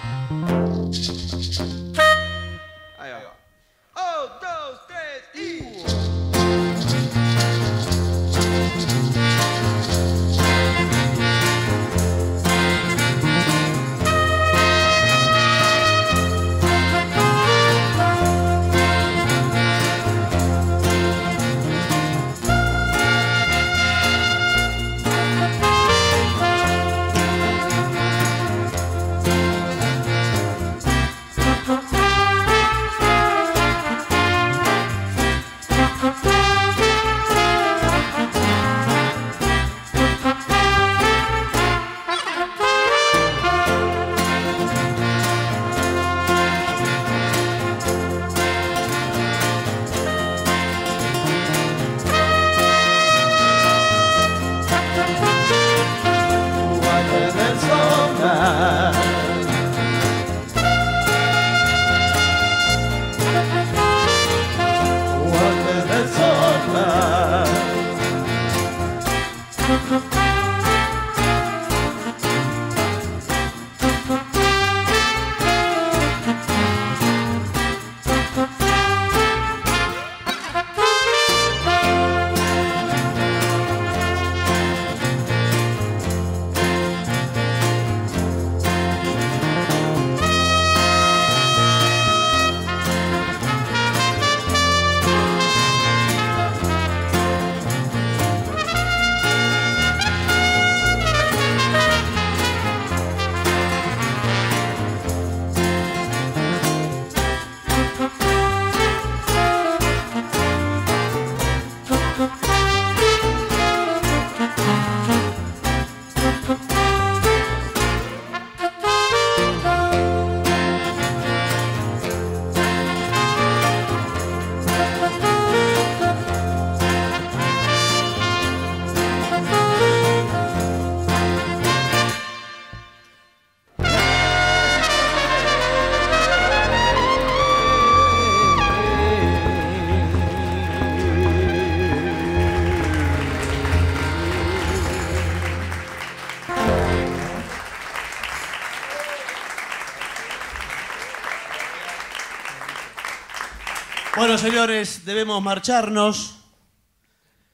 Bueno, señores, debemos marcharnos.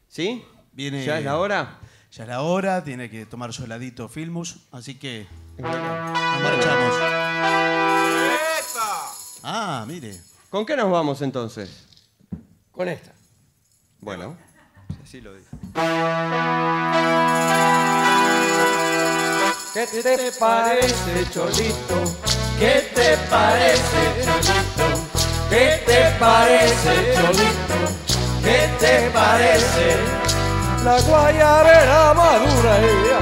¿Sí? Viene, ¿Ya es la hora? Ya es la hora, tiene que tomar su heladito Filmus, así que nos marchamos. Ah, mire. ¿Con qué nos vamos entonces? Con esta. Bueno, así lo dice. ¿Qué te parece, Cholito? ¿Qué te parece, Cholito? ¿Qué te parece, Cholito? ¿Qué te parece? La guayabera madura ella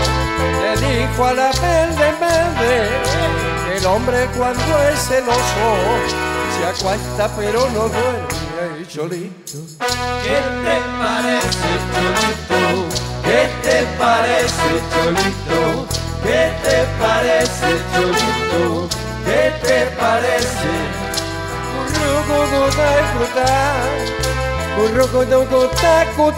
le dijo a la verde verde que el hombre cuando es celoso se acuesta pero no duele, Cholito. ¿Qué te parece, Cholito? ¿Qué te parece, Cholito? ¿Qué te parece, Cholito? ¿Qué te parece? por gotai fruta Kuroko do rojo, taku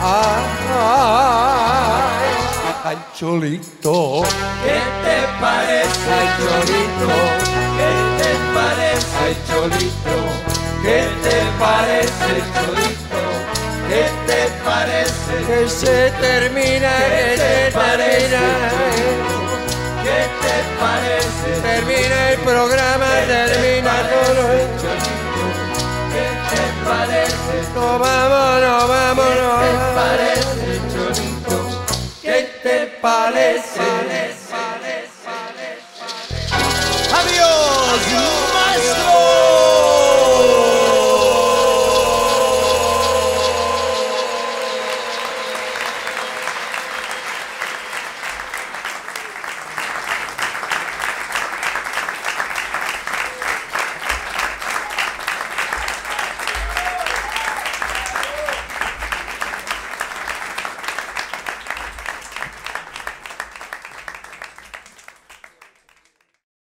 Ay, ah, ay, cholito ¿Qué te parece, cholito? ¿Qué te parece, cholito? ¿Qué te parece, cholito? ¿Qué te parece? Que se termina, que se termina te parece? Termina el programa, termina todo. ¿Qué te parece? No, vámonos, vámonos. ¿Qué te parece, Chorito? ¿Qué te parece? Adiós, Adiós.